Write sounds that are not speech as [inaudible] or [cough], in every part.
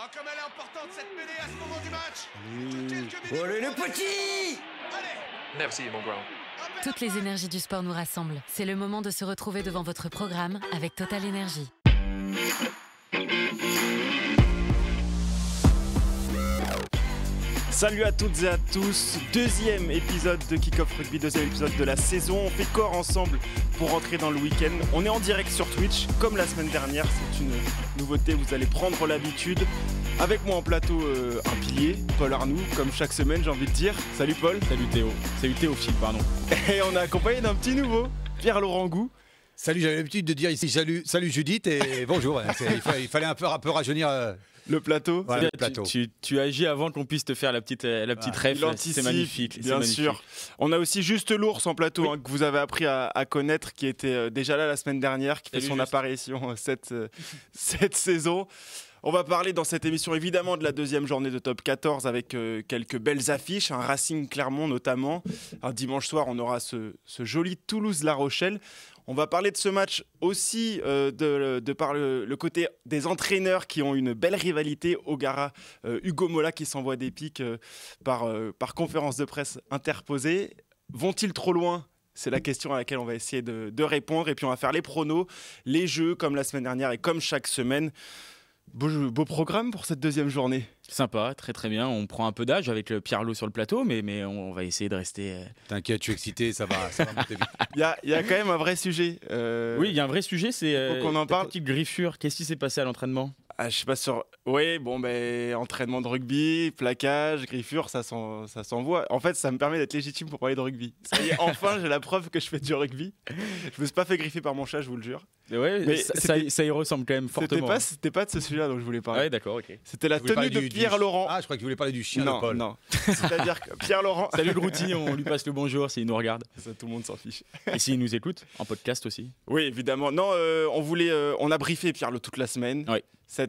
Oh, comme elle est importante cette mêlée à ce moment du match Oh, le, petit Allez Merci, mon grand. Toutes les énergies du sport nous rassemblent. C'est le moment de se retrouver devant votre programme avec Total Énergie. Salut à toutes et à tous, deuxième épisode de Kick Kickoff Rugby, deuxième épisode de la saison. On fait corps ensemble pour rentrer dans le week-end. On est en direct sur Twitch, comme la semaine dernière, c'est une nouveauté, vous allez prendre l'habitude. Avec moi en plateau, euh, un pilier, Paul Arnoux, comme chaque semaine j'ai envie de dire. Salut Paul. Salut Théo. Salut Théophile, pardon. [laughs] Et on est accompagné d'un petit nouveau, Pierre Laurent Gou. Salut, j'avais l'habitude de dire ici salut, salut Judith et bonjour. [laughs] il, fallait un peu, un peu rajeunir. Euh, le plateau, Tu, agis avant qu'on puisse te faire la petite, euh, la petite ah. C'est magnifique. Bien sûr. On a aussi juste l'ours en plateau hein, que vous avez appris à, connaître, qui était euh, déjà là la semaine dernière, qui fait son apparition euh, cette, [laughs] cette saison. On va parler dans cette émission évidemment de la deuxième journée de top 14 avec quelques belles affiches, un Racing Clermont notamment. Un dimanche soir, on aura ce, ce joli Toulouse-La Rochelle. On va parler de ce match aussi euh, de, par le, côté des entraîneurs qui ont une belle rivalité. Ogara, euh, Hugo Mola qui s'envoie des pics euh, par, conférence de presse interposée. Vont-ils trop loin c'est la question à laquelle on va essayer de, de, répondre. Et puis on va faire les pronos, les jeux comme la semaine dernière et comme chaque semaine. Beau, beau, programme pour cette deuxième journée. Sympa, très très bien. On prend un peu d'âge avec le Pierre Lot sur le plateau, mais, mais on va essayer de rester. Euh, T'inquiète, tu es excité, ça va, monter vite. [laughs] Il y, a, quand même un vrai sujet. Euh, oui, il y a un vrai sujet, c'est euh, qu'on en parle. petite griffure. Qu'est-ce qui s'est passé à l'entraînement ah, je suis pas sur. Oui, bon, ben, entraînement de rugby, plaquage, griffure, ça s'envoie. En fait, ça me permet d'être légitime pour parler de rugby. Ça y est, [laughs] enfin, j'ai la preuve que je fais du rugby. Je me suis pas fait griffer par mon chat, je vous le jure. mais ça, ça, y ressemble quand même fortement. C'était pas, pas de ce sujet-là dont je voulais parler. Oui, d'accord, ok. C'était la tenue de Pierre Laurent. Ah, je crois que tu voulais parler du chien non, de Paul. Non, [laughs] C'est-à-dire que Pierre Laurent. Salut Grouty, on lui passe le bonjour s'il nous regarde. [laughs] Ça, tout le monde s'en fiche. Et s'il nous écoute, en podcast aussi. Oui, évidemment. Non, euh, on voulait. Euh, on a briefé Pierre toute la semaine. Oui.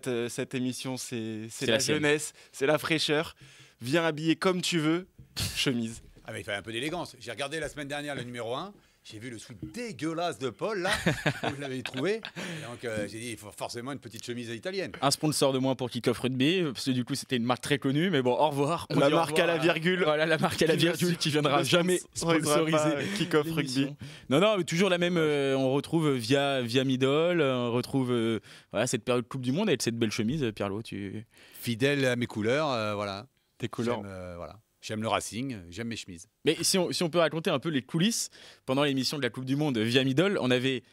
Euh, cette, émission, c'est la, la jeunesse, c'est la fraîcheur. Viens habiller comme tu veux, chemise. Ah il fallait un peu d'élégance. J'ai regardé la semaine dernière le numéro 1 j'ai vu le sweat dégueulasse de Paul, là, où je l'avais trouvé. donc, euh, j'ai dit, il faut forcément une petite chemise italienne. Un sponsor de moins pour Kickoff Rugby, parce que du coup, c'était une marque très connue, mais bon, au revoir. la marque à la virgule. Voilà, la marque à la virgule qui viendra jamais sponsoriser euh, Kickoff Rugby. Non, non, mais toujours la même. Euh, on retrouve via, via Midol, on retrouve voilà, cette période Coupe du Monde avec cette belle chemise, Pierre Tu... Fidèle à mes couleurs, voilà. Tes couleurs. voilà. J'aime le Racing, j'aime mes chemises. Mais si on, peut raconter un peu les coulisses, pendant l'émission de la Coupe du Monde via Middle, on avait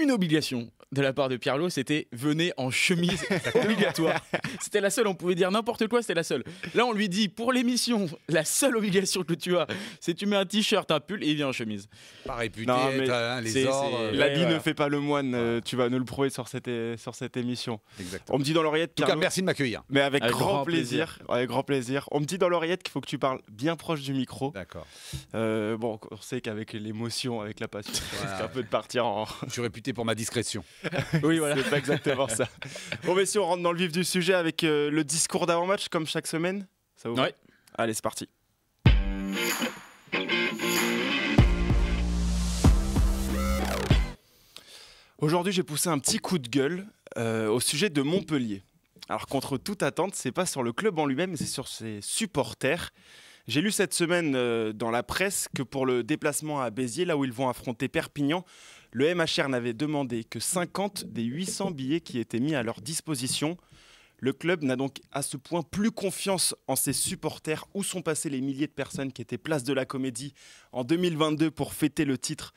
une obligation de la part de Pierlo, c'était venez en chemise [laughs] obligatoire. c'était la seule, on pouvait dire n'importe quoi, c'était la seule. Là, on lui dit pour l'émission, la seule obligation que tu as, c'est tu mets un t-shirt, un pull et il vient en chemise. Pas réputé, hein, les ordres. L'habit ne fait pas le moine, euh, tu vas nous le prouver euh, sur cette, émission. Exactement. On me dit dans l'oreillette. merci de m'accueillir. Mais avec, grand, plaisir, Avec grand plaisir. On me dit dans l'oreillette qu'il faut que tu parles bien proche du micro. D'accord. Euh, bon, on sait qu'avec l'émotion, avec la passion, c'est un peu de partir en pour ma discrétion. [laughs] oui, voilà. C'est pas exactement ça. Bon, mais si on rentre dans le vif du sujet avec euh, le discours d'avant-match, comme chaque semaine, ça vous va Allez, c'est parti. Aujourd'hui, j'ai poussé un petit coup de gueule euh, au sujet de Montpellier. Alors, contre toute attente, c'est pas sur le club en lui-même, c'est sur ses supporters. J'ai lu cette semaine euh, dans la presse que pour le déplacement à Béziers, là où ils vont affronter Perpignan, le MHR n'avait demandé que 50 des 800 billets qui étaient mis à leur disposition. Le club n'a donc à ce point plus confiance en ses supporters. Où sont passés les milliers de personnes qui étaient place de la comédie en 2022 pour fêter le titre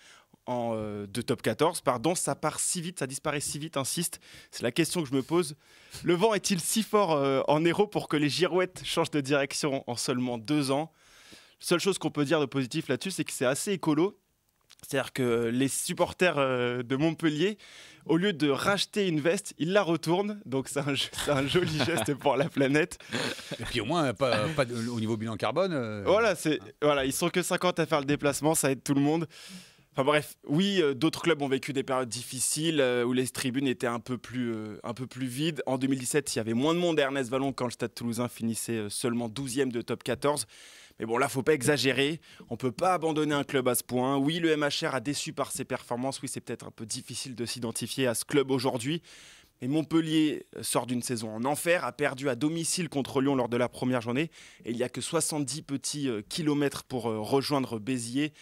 euh, de top 14 Pardon, ça part si vite, ça disparaît si vite, insiste. C'est la question que je me pose. Le vent est-il si fort euh, en héros pour que les girouettes changent de direction en seulement deux ans Seule chose qu'on peut dire de positif là-dessus, c'est que c'est assez écolo c'est-à-dire que euh, les supporters euh, de Montpellier, au lieu de racheter une veste, ils la retournent. Donc c'est un, joli [laughs] geste pour la planète. Et puis au moins, euh, pas, au niveau bilan carbone. Voilà, voilà, ils sont que 50 à faire le déplacement, ça aide tout le monde. Enfin bref, oui, d'autres clubs ont vécu des périodes difficiles où les tribunes étaient un peu plus, un peu plus vides. En 2017, il y avait moins de monde à Ernest Vallon quand le Stade toulousain finissait seulement 12e de top 14. Mais bon, là, faut pas exagérer. On peut pas abandonner un club à ce point. Oui, le MHR a déçu par ses performances. Oui, c'est peut-être un peu difficile de s'identifier à ce club aujourd'hui. Et Montpellier euh, sort d'une saison en enfer, a perdu à domicile contre Lyon lors de la première journée. Et il n'y a que 70 petits euh, kilomètres pour euh, rejoindre Béziers.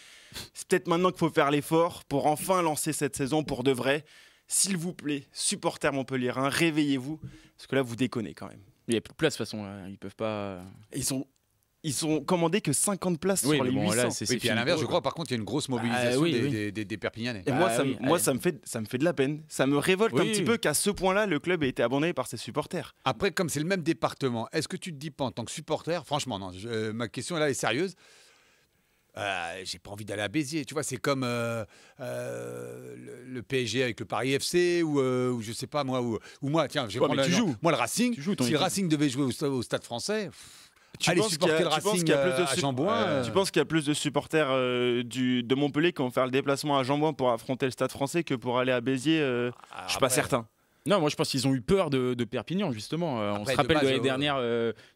C'est peut-être maintenant qu'il faut faire l'effort pour enfin lancer cette saison pour de vrai. S'il vous plaît, supporters montpelliérains, réveillez-vous, parce que là, vous déconnez quand même. Il n'y a plus de place de toute façon, hein. ils peuvent pas. Ils sont ils ont commandé que 50 places sur les 800. Et puis à l'inverse, je crois par contre il y a une grosse bah, mobilisation des, des, Perpignanais. Et moi, bah ça, me, ça, me fait, ça me fait de la peine. Ça me révolte un petit peu qu'à ce point-là, le club ait été abandonné par ses supporters. Après, comme c'est le même département, est-ce que tu te dis pas en tant que supporter, franchement, non, euh, ma question là est sérieuse, euh, j'ai pas envie d'aller à Béziers. Tu vois, c'est comme euh, le, PSG avec le Paris FC ou, je sais pas moi ou, moi tiens, tu joues. moi le Racing. si le Racing devait jouer au, stade français. Tu penses qu'il y, a, plus de supporters euh, du, de Montpellier qui vont faire le déplacement à Jambouin pour affronter le Stade Français que pour aller à Béziers Je euh, ne ah, Je suis pas certain. Euh, non, moi je pense qu'ils ont eu peur de, Perpignan, justement. on se rappelle de, l'année dernière,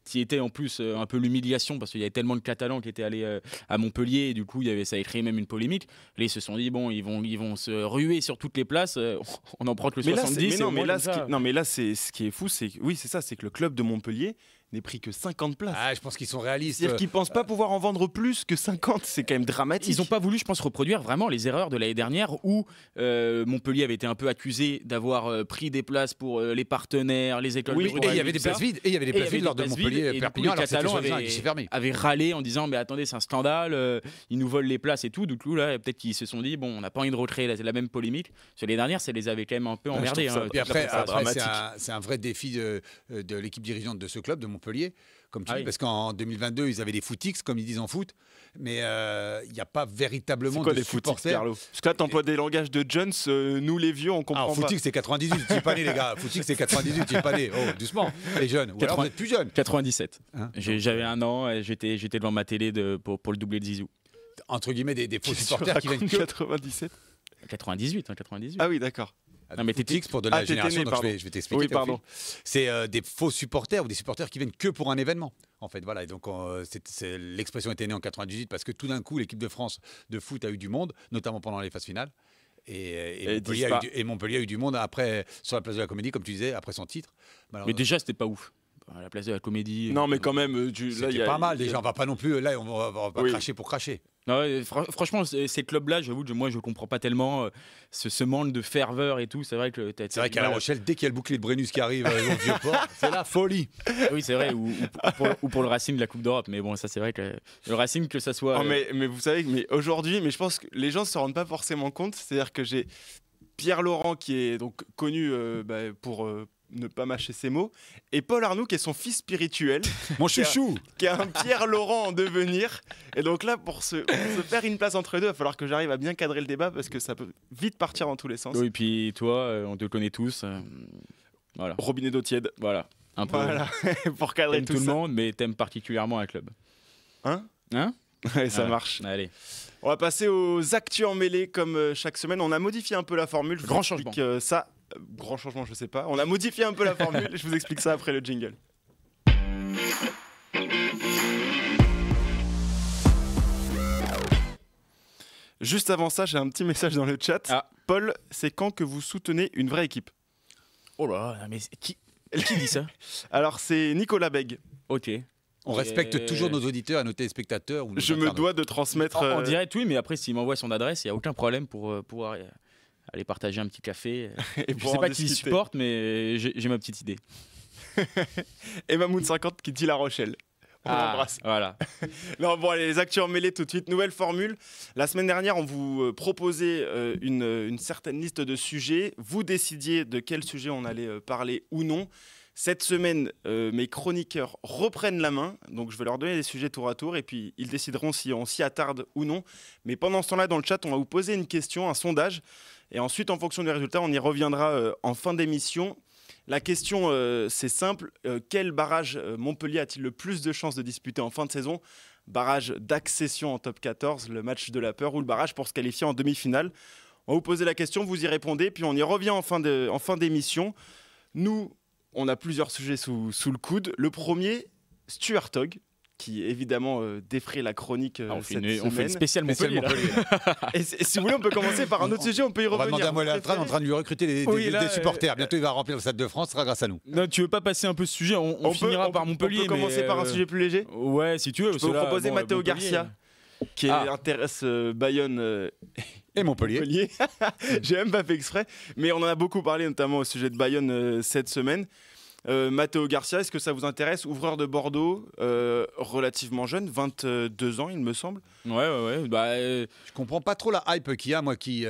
qui était en plus un peu l'humiliation, parce qu'il y avait tellement de Catalans qui étaient allés à Montpellier, et du coup, y avait, ça a créé même une polémique. Les ils se sont dit, bon, ils vont, ils vont se ruer sur toutes les places, [laughs] on en prend le 70. non, mais là, non, mais là, c'est, ce qui est fou, c'est oui, c'est ça, c'est que le club de Montpellier n'ait pris que 50 places. Ah, je pense qu'ils sont réalistes. C'est-à-dire qu'ils pensent pas pouvoir en vendre plus que 50, c'est quand même dramatique. Ils n'ont pas voulu, je pense, reproduire vraiment les erreurs de l'année dernière où euh, Montpellier avait été un peu accusé d'avoir euh, pris des places pour euh, les partenaires, les écoles. Oui, et il y avait des places vides. Et il y avait des places vides lors de Montpellier-Perpignan. Les Catalans avaient, râlé en disant mais attendez, c'est un scandale, ils nous volent les places et tout. Du coup là, peut-être qu'ils se sont dit bon, on n'a pas envie de recréer la, la même polémique. Sur les dernières, ça les avait quand même un peu ah, emmerdés. Hein, après, c'est un, vrai défi de, de l'équipe dirigeante de ce club de Montpellier comme tu ah dis, parce qu'en 2022, ils avaient des footix, comme ils disent en foot, mais euh, il n'y a pas véritablement de des supporters. Footix, parce que là, emploies des langages de Jones, euh, nous les vieux, on comprend Alors, ah, footix, c'est 98, tu n'es pas né, les gars. Footix, c'est 98, tu n'es pas né. Oh, doucement, les jeunes. Ou plus jeunes. 97. Hein j'avais euh, un an, et j'étais devant ma télé de, pour, le doubler de Zizou. Entre guillemets, des, faux supporters qui viennent 97 98, 98. Ah oui, d'accord. Non, mais pour de la ah, génération, je vais, t'expliquer. c'est euh, des faux supporters ou des supporters qui viennent que pour un événement. En fait, voilà. Et donc, euh, l'expression était née en 98 parce que tout d'un coup, l'équipe de France de foot a eu du monde, notamment pendant les phases finales. Et, et, Montpellier a eu du monde après, sur la place de la Comédie, comme tu disais, après son titre. Mais déjà, c'était pas ouf la place de la comédie. Non, euh, mais quand même, C'était pas mal. Déjà, on va pas non plus. Là, on va, cracher pour cracher franchement, ces clubs-là, j'avoue, moi, je comprends pas tellement euh, ce, manque de ferveur et tout. C'est vrai que c'est vrai qu'à La Rochelle, dès qu'il y a le Brennus qui arrive, euh, c'est la folie. Oui, c'est vrai. Ou, pour, le Racing de la Coupe d'Europe, mais bon, ça, c'est vrai que le Racing, que ça soit. Euh, mais, vous savez, mais aujourd'hui, mais je pense que les gens ne se rendent pas forcément compte. C'est-à-dire que j'ai Pierre Laurent qui est donc connu bah, pour ne pas mâcher ses mots, et Paul Arnoux qui est son fils spirituel. [laughs] Mon chouchou Qui est un Pierre Laurent en devenir. Et donc là, pour se, faire une place entre deux, il va falloir que j'arrive à bien cadrer le débat parce que ça peut vite partir dans tous les sens. Oui, et puis toi, euh, on te connaît tous. Euh, voilà. Robinet d'eau tiède. Voilà. Un peu. [laughs] pour cadrer tout, tout, le monde, mais t'aimes particulièrement un club. Hein Hein [laughs] ça ah, marche. Allez. On va passer aux actus en comme euh, chaque semaine. On a modifié un peu la formule. Grand changement. ça Grand changement, je sais pas. On a modifié un peu la formule. je vous explique ça après le jingle. Juste avant ça, j'ai un petit message dans le chat. Ah. Paul, c'est quand que vous soutenez une vraie équipe Oh là, mais qui, dit ça [laughs] Alors, c'est Nicolas Beg. Ok. On respecte toujours nos auditeurs et nos téléspectateurs. je me dois de transmettre. En euh, direct, oui, mais après, s'il m'envoie son adresse, il n'y a aucun problème pour euh, pouvoir euh, aller partager un petit café. [laughs] et je sais pas qui supporte, mais j'ai ma petite idée. et Mamoun 50 qui dit La Rochelle. On ah, l'embrasse. Voilà. [laughs] non, bon, allez, les acteurs mêlés tout de suite. Nouvelle formule. La semaine dernière, on vous euh, proposait euh, euh, une, certaine liste de sujets. Vous décidiez de quel sujet on allait parler ou non. Cette semaine, mes chroniqueurs reprennent la main. Donc, je vais leur donner des sujets tour à tour et puis ils décideront si on s'y attarde ou non. Mais pendant ce temps-là, dans le chat, on va vous poser une question, un sondage. Et ensuite, en fonction du résultats, on y reviendra euh, en fin d'émission. La question, euh, c'est simple. Euh, quel barrage Montpellier a-t-il le plus de chances de disputer en fin de saison Barrage d'accession en top 14, le match de la peur ou le barrage pour se qualifier en demi-finale On va vous poser la question, vous y répondez, puis on y revient en fin d'émission. Nous, on a plusieurs sujets sous, sous le coude. Le premier, Stuart Hogg, qui évidemment euh, la chronique. Euh, ah, on, fait cette spécial on fait une Montpellier. [laughs] Et, si vous voulez, on peut commencer par un autre sujet, on peut y On va demander à en train de lui recruter des, euh, supporters. Bientôt, il va remplir le Stade de France, ce sera grâce à nous. Non, tu veux pas passer un peu ce sujet On, finira par Montpellier. On peut commencer par un euh, sujet plus léger. Ouais, si tu veux. Je peux vous proposer Matteo Garcia, qui ah. intéresse Bayonne Et Montpellier. Montpellier. [laughs] J'ai même pas fait exprès, mais on en a beaucoup parlé, notamment au sujet de Bayonne cette semaine. Euh, Mathéo Garcia, est-ce que ça vous intéresse Ouvreur de Bordeaux, euh, relativement jeune, 22 ans, il me semble. Ouais, ouais, bah, euh, Je comprends pas trop la hype qu'il y a, moi, qui.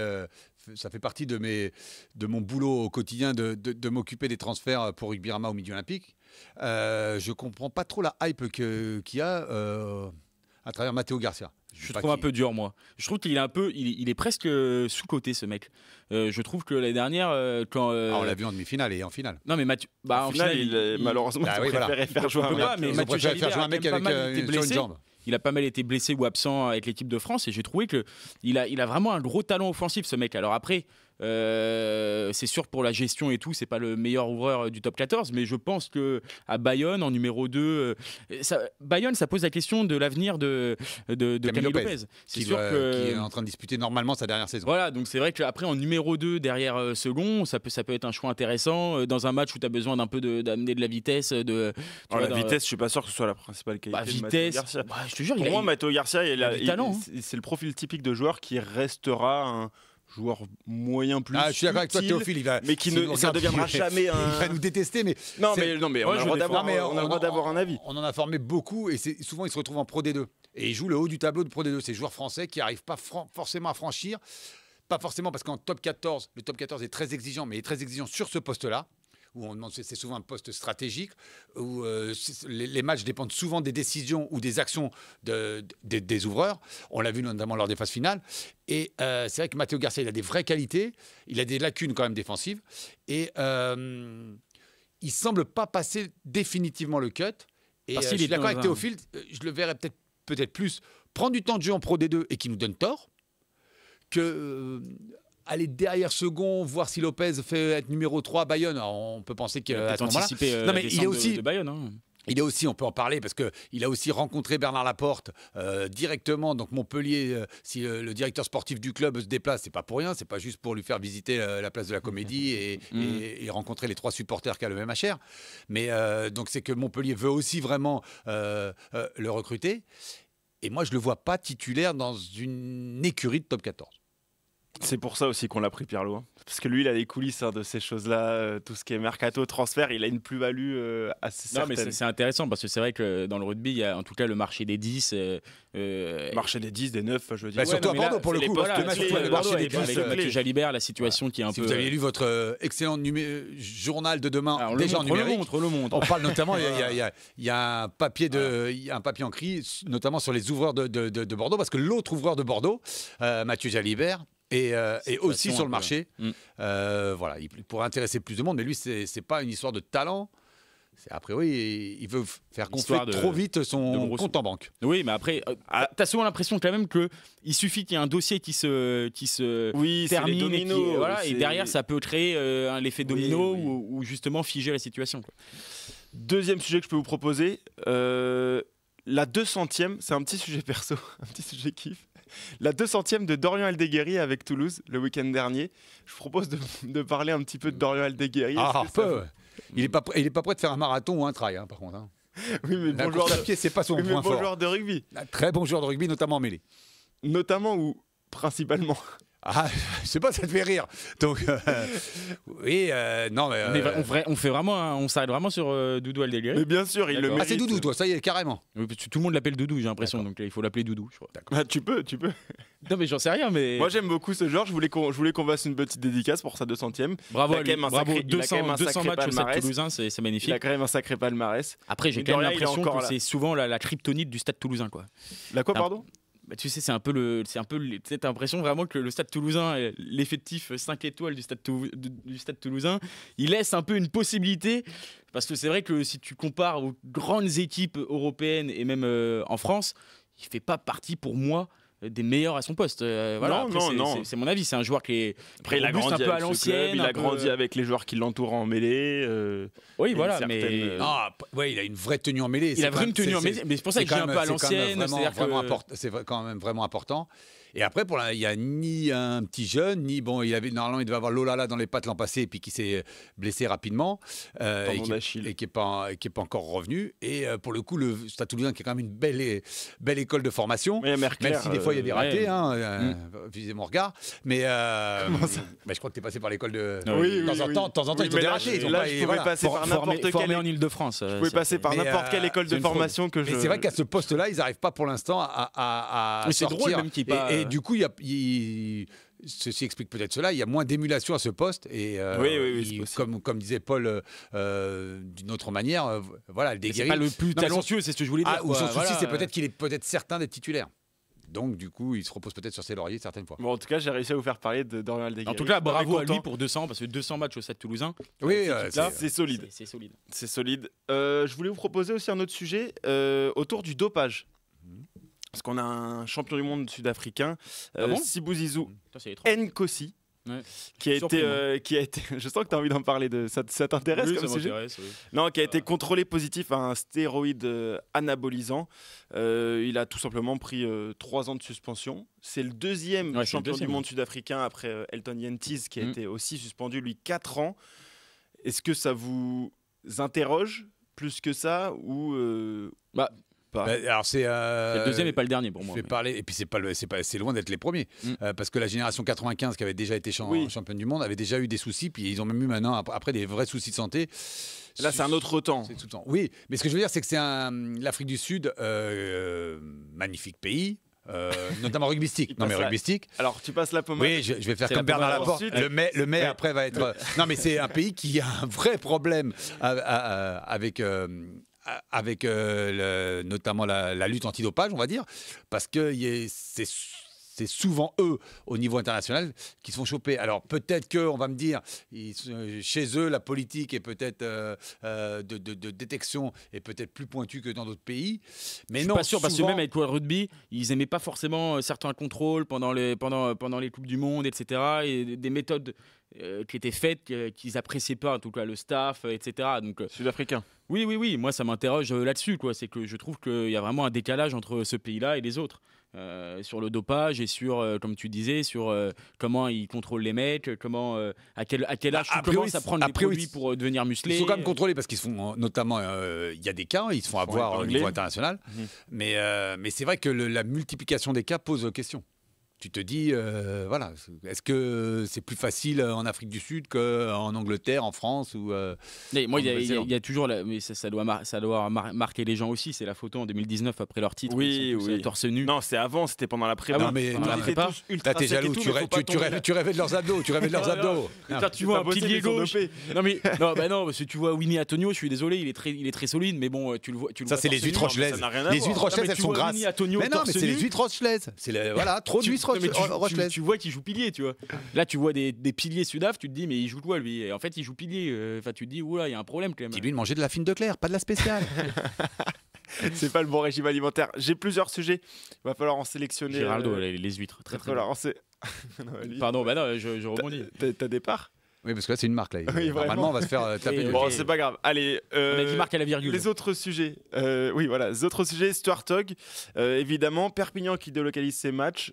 Ça fait partie de, mes, de mon boulot au quotidien de, m'occuper des transferts pour Rugby Rama au Midi Olympique. Je ne comprends pas trop la hype qu'il y a à travers Matteo Garcia. Je, trouve un peu dur, moi. Je trouve qu'il est un peu, il, est presque euh, sous-côté, ce mec. Euh, je trouve que l'année dernière, euh, quand. Ah, on l'a vu en demi-finale et en finale. Non, mais Mathieu. Bah, en, malheureusement, faire jouer un mec. avec une, jambe il a pas mal été blessé ou absent avec l'équipe de France et j'ai trouvé que il a, il a vraiment un gros talent offensif ce mec. Alors après, euh, c'est sûr pour la gestion et tout, c'est pas le meilleur ouvreur euh, du top 14, mais je pense que à Bayonne en numéro 2, euh, Bayonne ça pose la question de l'avenir de, de, de, Camille, Lopez, C'est sûr qui est en train de disputer normalement sa dernière saison. Voilà, donc c'est vrai qu'après en numéro 2 derrière Second, ça peut, ça peut être un choix intéressant dans un match où tu as besoin d'un peu d'amener de, la vitesse. De, ah, la vitesse, je suis pas sûr que ce soit la principale qualité. la bah, vitesse, bah, je te jure, il c'est le profil typique de joueur qui restera un joueur moyen plus. Ah, je suis d'accord avec toi, Théophile. Il va, mais qui ne deviendra jamais un. nous détester, mais. Non, mais, non, mais on, a le droit d'avoir, un avis. On en a formé beaucoup et souvent, ils se retrouvent en Pro D2. Et ils jouent le haut du tableau de Pro D2. Ces joueurs français qui n'arrivent pas forcément à franchir. Pas forcément parce qu'en top 14, le top 14 est très exigeant, mais il est très exigeant sur ce poste-là où on demande, c'est souvent un poste stratégique, où euh, les, matchs dépendent souvent des décisions ou des actions de, des ouvreurs. On l'a vu notamment lors des phases finales. Et euh, c'est vrai que Matteo Garcia, il a des vraies qualités, il a des lacunes quand même défensives, et il euh, il semble pas passer définitivement le cut. Et je suis d'accord avec Théophile, je le verrais peut-être peut-être plus prendre du temps de jeu en Pro D2 et qui nous donne tort que aller derrière second, voir si Lopez fait être numéro 3 Bayonne. on peut penser qu'il ce moment il aussi. Bayonne, Il a aussi, on peut en parler parce qu'il a aussi rencontré Bernard Laporte euh, directement. Donc Montpellier, euh, si le, directeur sportif du club se déplace, c'est pas pour rien, c'est pas juste pour lui faire visiter euh, la place de la Comédie [laughs] mm. et, rencontrer les trois supporters qu'a le même MHR. Mais donc c'est que Montpellier veut aussi vraiment le recruter. Et moi, je le vois pas titulaire dans une écurie de top 14. C'est pour ça aussi qu'on l'a pris Pirlo. Hein. Parce que lui, il a les coulisses hein, de ces choses-là, euh, tout ce qui est mercato, transfert, il a une plus-value euh, assez certaine. Non, mais c'est intéressant parce que c'est vrai que dans le rugby, il y a en tout cas le marché des 10. Euh, euh, marché des 10, des 9, je veux bah, dire. surtout à Bordeaux, pour le coup. Voilà, Mathieu Jalibert, la situation qui est un si peu. Vous aviez lu votre excellent journal de demain, déjà en numérique. Le montre, le montre. On parle notamment, il y, a un papier de, un papier en cri, notamment sur les ouvreurs de, de Bordeaux, parce que l'autre ouvreur de Bordeaux, Mathieu Jalibert, et, euh, aussi sur le marché. Euh, hmm. euh, voilà, il pourrait intéresser plus de monde, mais lui, c'est n'est pas une histoire de talent. C'est a priori, il veut faire gonfler trop vite son compte en banque. Oui, mais après, ah, tu as souvent l'impression quand même que il suffit qu'il y ait un dossier qui se qui se termine et, derrière ça peut créer l'effet domino Ou, justement figer la situation. Deuxième sujet que je peux vous proposer, la 200e, c'est un petit sujet perso, [laughs] un petit sujet kiff la 200e de Dorian Aldeguerri avec Toulouse le week-end dernier. Je vous propose de, parler un petit peu de Dorian Aldeguerri. Ah, il n'est pas, il est pas prêt de faire un marathon ou un trail, hein, par contre. Hein. [laughs] Oui, mais bon joueur de pied, c'est pas son joueur de rugby. très bon joueur de rugby, notamment en mêlée. Notamment ou principalement ah, je sais [laughs] pas, ça te fait rire. Donc, euh, [laughs] oui, euh, non, mais. on, euh, vraiment, on s'arrête vraiment sur Doudou Aldélier. Mais bien sûr, il le met. Ah, c'est Doudou, toi, ça y est, carrément. tout le monde l'appelle Doudou, j'ai l'impression, donc il faut l'appeler Doudou, je crois. Bah, tu peux, tu peux. [laughs] Non, mais j'en sais rien, mais. Moi j'aime beaucoup ce genre, je voulais qu'on je voulais qu'on fasse une petite dédicace pour sa 200ème. bravo, il a quand même un bravo, sacré- 200, matchs au Stade Toulousain, c'est magnifique. Il a quand même un sacré palmarès. Après, j'ai quand même l'impression que c'est souvent la, kryptonite du Stade Toulousain, quoi. La quoi, pardon bah, tu sais, c'est un peu c'est un peu cette impression vraiment que le, Stade Toulousain, euh, l'effectif 5 euh, étoiles du Stade, Toulousain, il laisse un peu une possibilité parce que c'est vrai que si tu compares aux grandes équipes européennes et même euh, en France, il fait pas partie pour moi des meilleurs à son poste. Euh, voilà. non, non, non. C'est mon avis. C'est un joueur qui est. Après, il a grandi un peu à l'ancienne. Il a grandi euh, avec les joueurs qui l'entourent en mêlée. Euh, oui, voilà. Ah, ouais, il a une vraie tenue en mêlée. Il a une vraie tenue en mêlée. Mais c'est pour ça qu'il joue un peu à l'ancienne. C'est quand même vraiment important. Et après, pour il n'y a ni un petit jeune, ni bon, il avait normalement il devait avoir Lolala dans les pattes l'an passé, et puis qui s'est euh, blessé rapidement euh, et, qui, n'est pas qui est pas encore revenu. Et euh, pour le coup, le Stade Toulousain qui est quand même une belle belle école de formation, même si des fois il y a des ratés, hein, mm. mon regard. Mais je crois que tu es passé par l'école de. Oui, de temps, en temps, de temps en temps, ils ont je pouvais passer par n'importe quelle en de france Je pouvais passer par n'importe quelle école de formation que je. C'est vrai qu'à ce poste-là, ils n'arrivent pas pour l'instant à. C'est drôle même et du coup, il ceci explique peut-être cela. Il y a moins d'émulation à ce poste. Et euh, comme, disait Paul euh, euh, d'une autre manière, voilà, le pas le plus talentueux, c'est ce que je voulais dire. Ah, son souci, c'est peut-être qu'il est peut-être certain d'être titulaire. Donc, du coup, il se repose peut-être sur ses lauriers certaines fois. Bon, en tout cas, j'ai réussi à vous faire parler de Dorian Aldeguerri. En tout cas, bravo à lui pour 200, parce que 200 matchs au Stade Toulousain. Oui, c'est solide. C'est solide. C'est solide. je voulais vous proposer aussi un autre sujet autour du dopage. Parce qu'on a un champion du monde sud-africain, ah euh, Sibouzizou hmm, Nkosi. Hein. Euh, qui a été qui a été je sens que tu as envie d'en parler de ça, ça t'intéresse non qui a été contrôlé positif à un stéroïde euh, anabolisant il a tout simplement pris trois ans de suspension c'est le deuxième champion du monde sud-africain après Elton Yentis qui a hmm. été aussi suspendu lui quatre ans est-ce que ça vous interroge plus que ça ou bah, bah, alors c'est euh, le deuxième et pas le dernier pour moi. Parler, et puis c'est pas c'est loin d'être les premiers mm. euh, parce que la génération 95 qui avait déjà été championne du monde avait déjà eu des soucis puis ils ont même eu maintenant après des vrais soucis de santé. Là c'est un autre temps. Tout le temps. Oui, mais ce que je veux dire c'est que c'est l'Afrique du Sud euh, magnifique pays notamment rugbystique. [laughs] Non mais rugbystique. Alors tu passes la pommade. Oui, je, vais faire comme Bernard Laporte. Le mai, le mai après va être. [laughs] non mais c'est un pays qui a un vrai problème avec avec euh, notamment la, la, lutte antidopage, on va dire, parce que c'est souvent eux, au niveau international, qui se font choper. Alors peut-être que, on va me dire, chez eux, la politique est peut-être euh, euh, de, détection est peut-être plus pointue que dans d'autres pays. Mais Je suis pas sûr, parce que même avec le rugby, ils n'aimaient pas forcément certains contrôles pendant les, pendant, pendant les Coupes du Monde, etc. Et des méthodes euh, qui étaient faites, euh, qu'ils appréciaient pas, en tout cas le staff, euh, etc. Donc sud-africain. Oui, oui, oui. Moi, ça m'interroge là-dessus, quoi. C'est que je trouve qu'il y a vraiment un décalage entre ce pays-là et les autres. sur le dopage et sur, comme tu disais, sur comment ils contrôlent les mecs, comment, à, quel, à quel âge ils bah, commencent à prendre des produits pour devenir musclés. Ils sont quand même contrôlés parce qu'ils se font, notamment, il y a des cas, ils se font avoir au niveau international. Mhm. Mais, mais c'est vrai que la multiplication des cas pose question tu te dis, euh, voilà, est-ce que c'est plus facile en Afrique du Sud qu'en Angleterre, en France ou euh, Moi, il y, a toujours, la, mais ça, doit, ça doit marquer les gens aussi. C'est la photo en 2019 après leur titre. Oui, oui. Torse nu. Non, c'est avant, c'était pendant la prépa. Ah non, mais tu pas. Là, t'es jaloux. tu, rêves, tu, rêves, rêvais de leurs abdos. Tu rêvais de leurs [laughs] abdos. tu vois un pilier gauche. Non, mais [laughs] non, bah non, parce que tu vois Winnie Antonio. Je suis désolé, il est très, il est très solide, mais bon, euh, tu le vois. ça, c'est les huîtres rochelaises. Les huîtres rochelaises, elles sont grasses. Mais non, mais c'est les huîtres rochelaises. C'est voilà, trop d'huîtres tu, vois qu'il joue pilier, tu vois. Là, tu vois des, piliers sudaf, tu te dis, mais il joue quoi lui En fait, il joue pilier. Euh, enfin, tu te dis, oula, il y a un problème quand même. Dis-lui de manger de la fine de Claire, pas de la spéciale. [laughs] [laughs] c'est pas le bon régime alimentaire. J'ai plusieurs sujets. Il va falloir en sélectionner. Géraldo, euh, les, huîtres, très très. Pardon, bah non, je, je rebondis. T'as des parts oui, parce que là, c'est une marque. Là. [laughs] Normalement, on va se faire euh, taper. Bon, c'est pas grave. Allez. Euh, marque à la virgule. Les autres sujets. Euh, oui, voilà. Les autres sujets. Stuart hogg euh, évidemment. Perpignan qui délocalise ses matchs.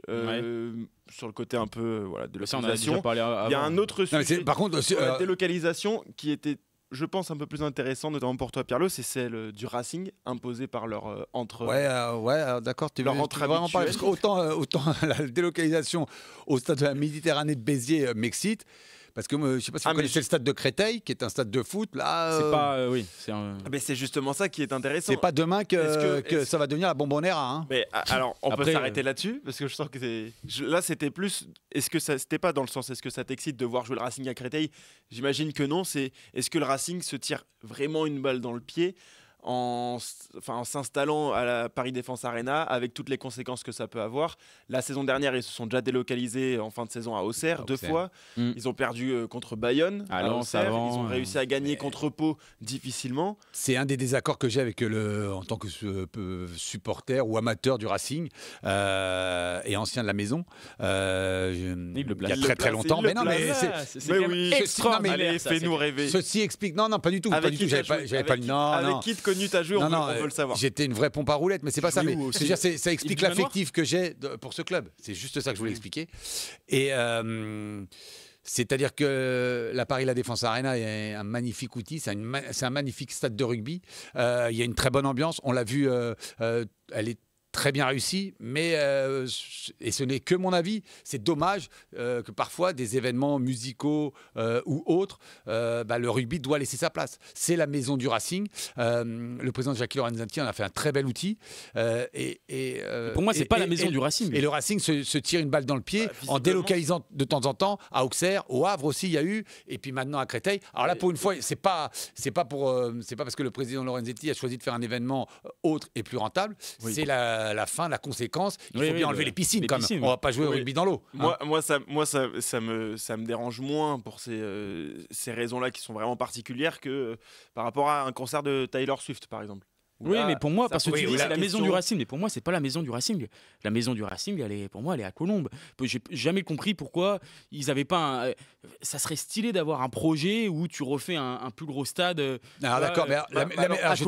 Sur le côté un peu voilà, de bah, l'organisation. Il y a un autre sujet. par contre, la délocalisation qui était je pense, un peu plus intéressant, notamment pour toi, Pierlo, c'est celle du Racing imposée par leur entre. Ouais, ouais, d'accord. Tu veux, vraiment parler, autant, autant [laughs] la délocalisation au stade de la Méditerranée de Béziers m'excite. Parce que euh, je sais pas si ah, vous connaissez le stade de Créteil, qui est un stade de foot. Là, c'est euh, pas, euh, oui, ah, mais c'est justement ça qui est intéressant. C'est pas demain que, ça va devenir la Bombonera. Hein. Mais ah, alors, on peut s'arrêter là-dessus parce que je sens que Là, c'était plus. Est-ce que ça, c'était pas dans le sens Est-ce que ça t'excite de voir jouer le Racing à Créteil J'imagine que non. C'est. Est-ce que le Racing se tire vraiment une balle dans le pied en, enfin, en s'installant à la Paris Défense Arena avec toutes les conséquences que ça peut avoir. La saison dernière, ils se sont déjà délocalisés en fin de saison à Auxerre, deux fois. Mm. Ils ont perdu euh, contre Bayonne à, ils ont euh, réussi à gagner contre Pau difficilement. C'est un des désaccords que j'ai avec le, en tant que euh, supporter ou amateur du Racing et ancien de la maison. il, y a très très longtemps. Mais ah, non, mais c'est oui, extraordinaire. Allez, nous rêver. Ceci explique. Non, non, pas du tout. pas du tout. J'avais pas, le nom. qui on, euh, le savoir. J'étais une vraie pompe à roulettes, mais c'est pas ça. Mais, ça explique l'affectif que j'ai pour ce club. C'est juste ça que je voulais expliquer. Et. Euh, c'est-à-dire que la Paris La Défense Arena est un magnifique outil, c'est un magnifique stade de rugby. Euh, il y a une très bonne ambiance. On l'a vu, elle est très bien réussi, mais, euh, et ce n'est que mon avis, c'est dommage euh, que parfois des événements musicaux euh, ou autres, bah, le rugby doit laisser sa place. C'est la maison du Racing. le président Jackie Lorenzetti en a fait un très bel outil. et, Pour moi, c'est pas la maison du Racing. Et le Racing se, tire une balle dans le pied bah, en délocalisant de temps en temps à Auxerre, au Havre aussi, il y a eu, et puis maintenant à Créteil. Alors là, pour une fois, c'est pas, c'est pas pour, c'est pas parce que le président Lorenzetti a choisi de faire un événement autre et plus rentable. C'est la la, fin, la conséquence. Il faut bien enlever les piscines, comme si on va pas jouer au rugby dans l'eau. Hein. Moi, moi, ça, moi ça, ça, me, ça me dérange moins pour ces, euh, ces raisons-là qui sont vraiment particulières que euh, par rapport à un concert de Taylor Swift, par exemple. Oui, mais pour moi, parce que tu dis c'est la maison du Racing, mais pour moi, c'est pas la maison du Racing. La maison du Racing, elle est, pour moi, elle est à Colombes. J'ai jamais compris pourquoi ils n'avaient pas. Un... Euh, ça serait stylé d'avoir un projet où tu refais un, plus gros stade. Ah, d'accord, mais bah, bah, je,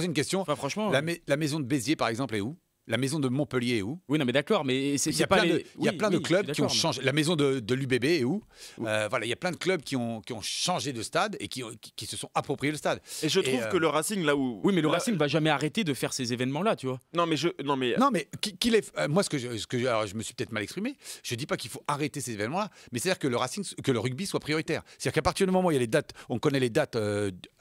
vais une question. franchement, la, la maison de Béziers, par exemple, est où la maison de Montpellier est où Oui, non, mais d'accord, mais c'est Il y a plein, de, clubs qui ont changé. La maison de, de l'UBB est où euh, Voilà, il y a plein de clubs qui ont, changé de stade et qui, se sont appropriés le stade. Et je trouve euh, que le Racing, là où. Oui, mais le Racing bah, Racing va jamais arrêter de faire ces événements-là, tu vois. Non, mais je. Non, mais. Non, mais qu'il est. Euh, moi, ce que, je, ce que alors, je me suis peut-être mal exprimé. Je ne dis pas qu'il faut arrêter ces événements-là, mais c'est-à-dire que le Racing, que le rugby soit prioritaire. C'est-à-dire qu'à partir du moment où il y a les dates, on connaît les dates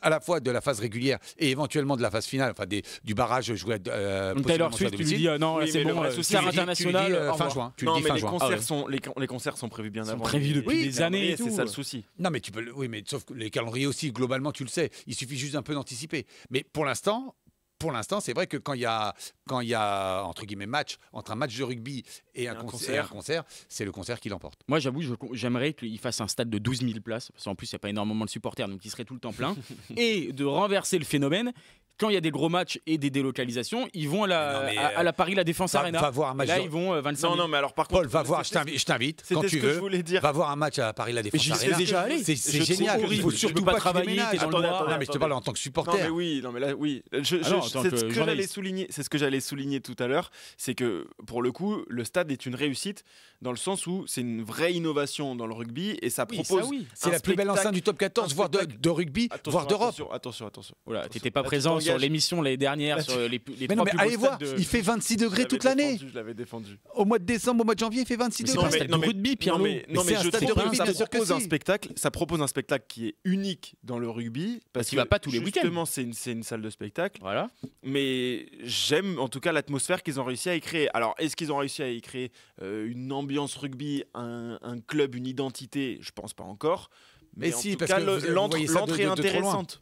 à la fois de la phase régulière et éventuellement de la phase finale, enfin des, du barrage joué euh, Taylor Swift, tu dis euh, non, c'est juin. Tu dis fin les juin. Concerts ah sont, les, concerts sont prévus bien Ils avant. Sont prévus depuis des années. C'est ça le souci. Non, mais tu peux, oui, mais sauf que les calendriers aussi, globalement, tu le sais. Il suffit juste un peu d'anticiper. Mais pour l'instant, pour l'instant, c'est vrai que quand il y a, entre guillemets, match entre un match de rugby et un, concert, concert c'est le concert qui l'emporte. Moi, j'avoue, j'aimerais qu'il fasse un stade de 12 000 places, parce qu'en plus, il n'y a pas énormément de supporters, donc il serait tout le temps plein, [laughs] et de renverser le phénomène, quand il y a des gros matchs et des délocalisations, ils vont à la, à, à la Paris, la Défense Arena. voir un match là, ils vont 25 euh, Non, non, mais alors par contre. Paul, va [laughs] voir, je t'invite quand tu veux. Je dire. Va voir un match à Paris, la Défense Arena. déjà allé. C'est génial. Il faut surtout pas travailler. Non, mais je te parle en tant que supporter. Non, mais oui, non, mais là, oui. C'est ce que j'allais souligner. C'est ce que j'allais souligner tout à l'heure. C'est que pour le coup, le stade est une réussite dans le sens où c'est une vraie innovation dans le rugby et ça propose. C'est la plus belle enceinte du top 14, voire de, rugby, voire d'Europe. Attention, attention. attention. tu pas présent sur l'émission l'année dernière, sur les, les mais non, mais allez voir, il fait 26 degrés toute l'année. Je l'avais défendu. Au mois de décembre, au mois de janvier, il fait 26 degrés. C'est un rugby, Pierre. Non, mais, non, mais, je ça propose un spectacle. Ça propose un spectacle qui est unique dans le rugby parce qu'il va pas tous les week-ends. Justement, c'est une salle de spectacle. Voilà. Mais j'aime en tout cas l'atmosphère qu'ils ont réussi à y créer. Alors, est-ce qu'ils ont réussi à y créer euh, une ambiance rugby, un club, une identité Je pense pas encore. Mais, si, parce euh, l'entrée intéressante.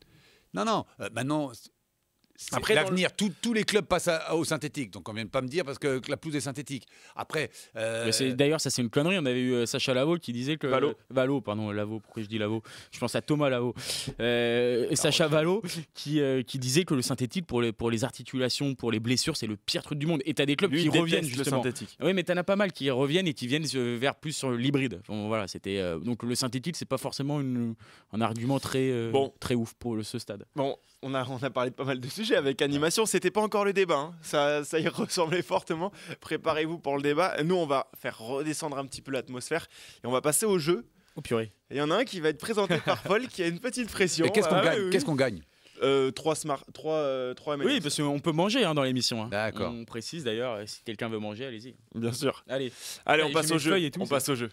Non, non, euh, maintenant, après, l'avenir, tous les clubs passent au synthétique, donc on vient de pas me dire parce que, la pelouse est synthétique. Après, euh, d'ailleurs, ça c'est une connerie. On avait eu euh, Sacha Lavo qui disait que Valo, pardon, Lavo. Pourquoi je dis Lavo Je pense à Thomas Lavo. Euh, Sacha Valo qui, qui disait que le synthétique pour les pour les articulations, pour les blessures, c'est le pire truc du monde. Et as des clubs qui reviennent justement. Le synthétique. Oui, mais en as pas mal qui reviennent et qui viennent vers plus sur l'hybride. Bon, voilà, c'était donc le synthétique, c'est pas forcément une, un argument très très ouf pour ce stade. Bon, on a on a parlé pas mal dessus avec animation. C'était pas encore le débat, hein. ça, ça y [laughs] ressemblait fortement. Préparez-vous pour le débat. Nous, on va faire redescendre un petit peu l'atmosphère et on va passer au jeu. au oh, purée. Il y en a un qui va être présenté par [laughs] Paul qui a une petite pression. Ah, qu'est-ce qu'on gagne, qu'est-ce qu'on gagne 3 smart, 3, euh, 3 Oui, parce qu'on peut manger hein, dans l'émission. Hein. D'accord. On précise d'ailleurs, si quelqu'un veut manger, allez-y. Bien sûr. Allez, allez, on passe au jeu. on passe au jeu.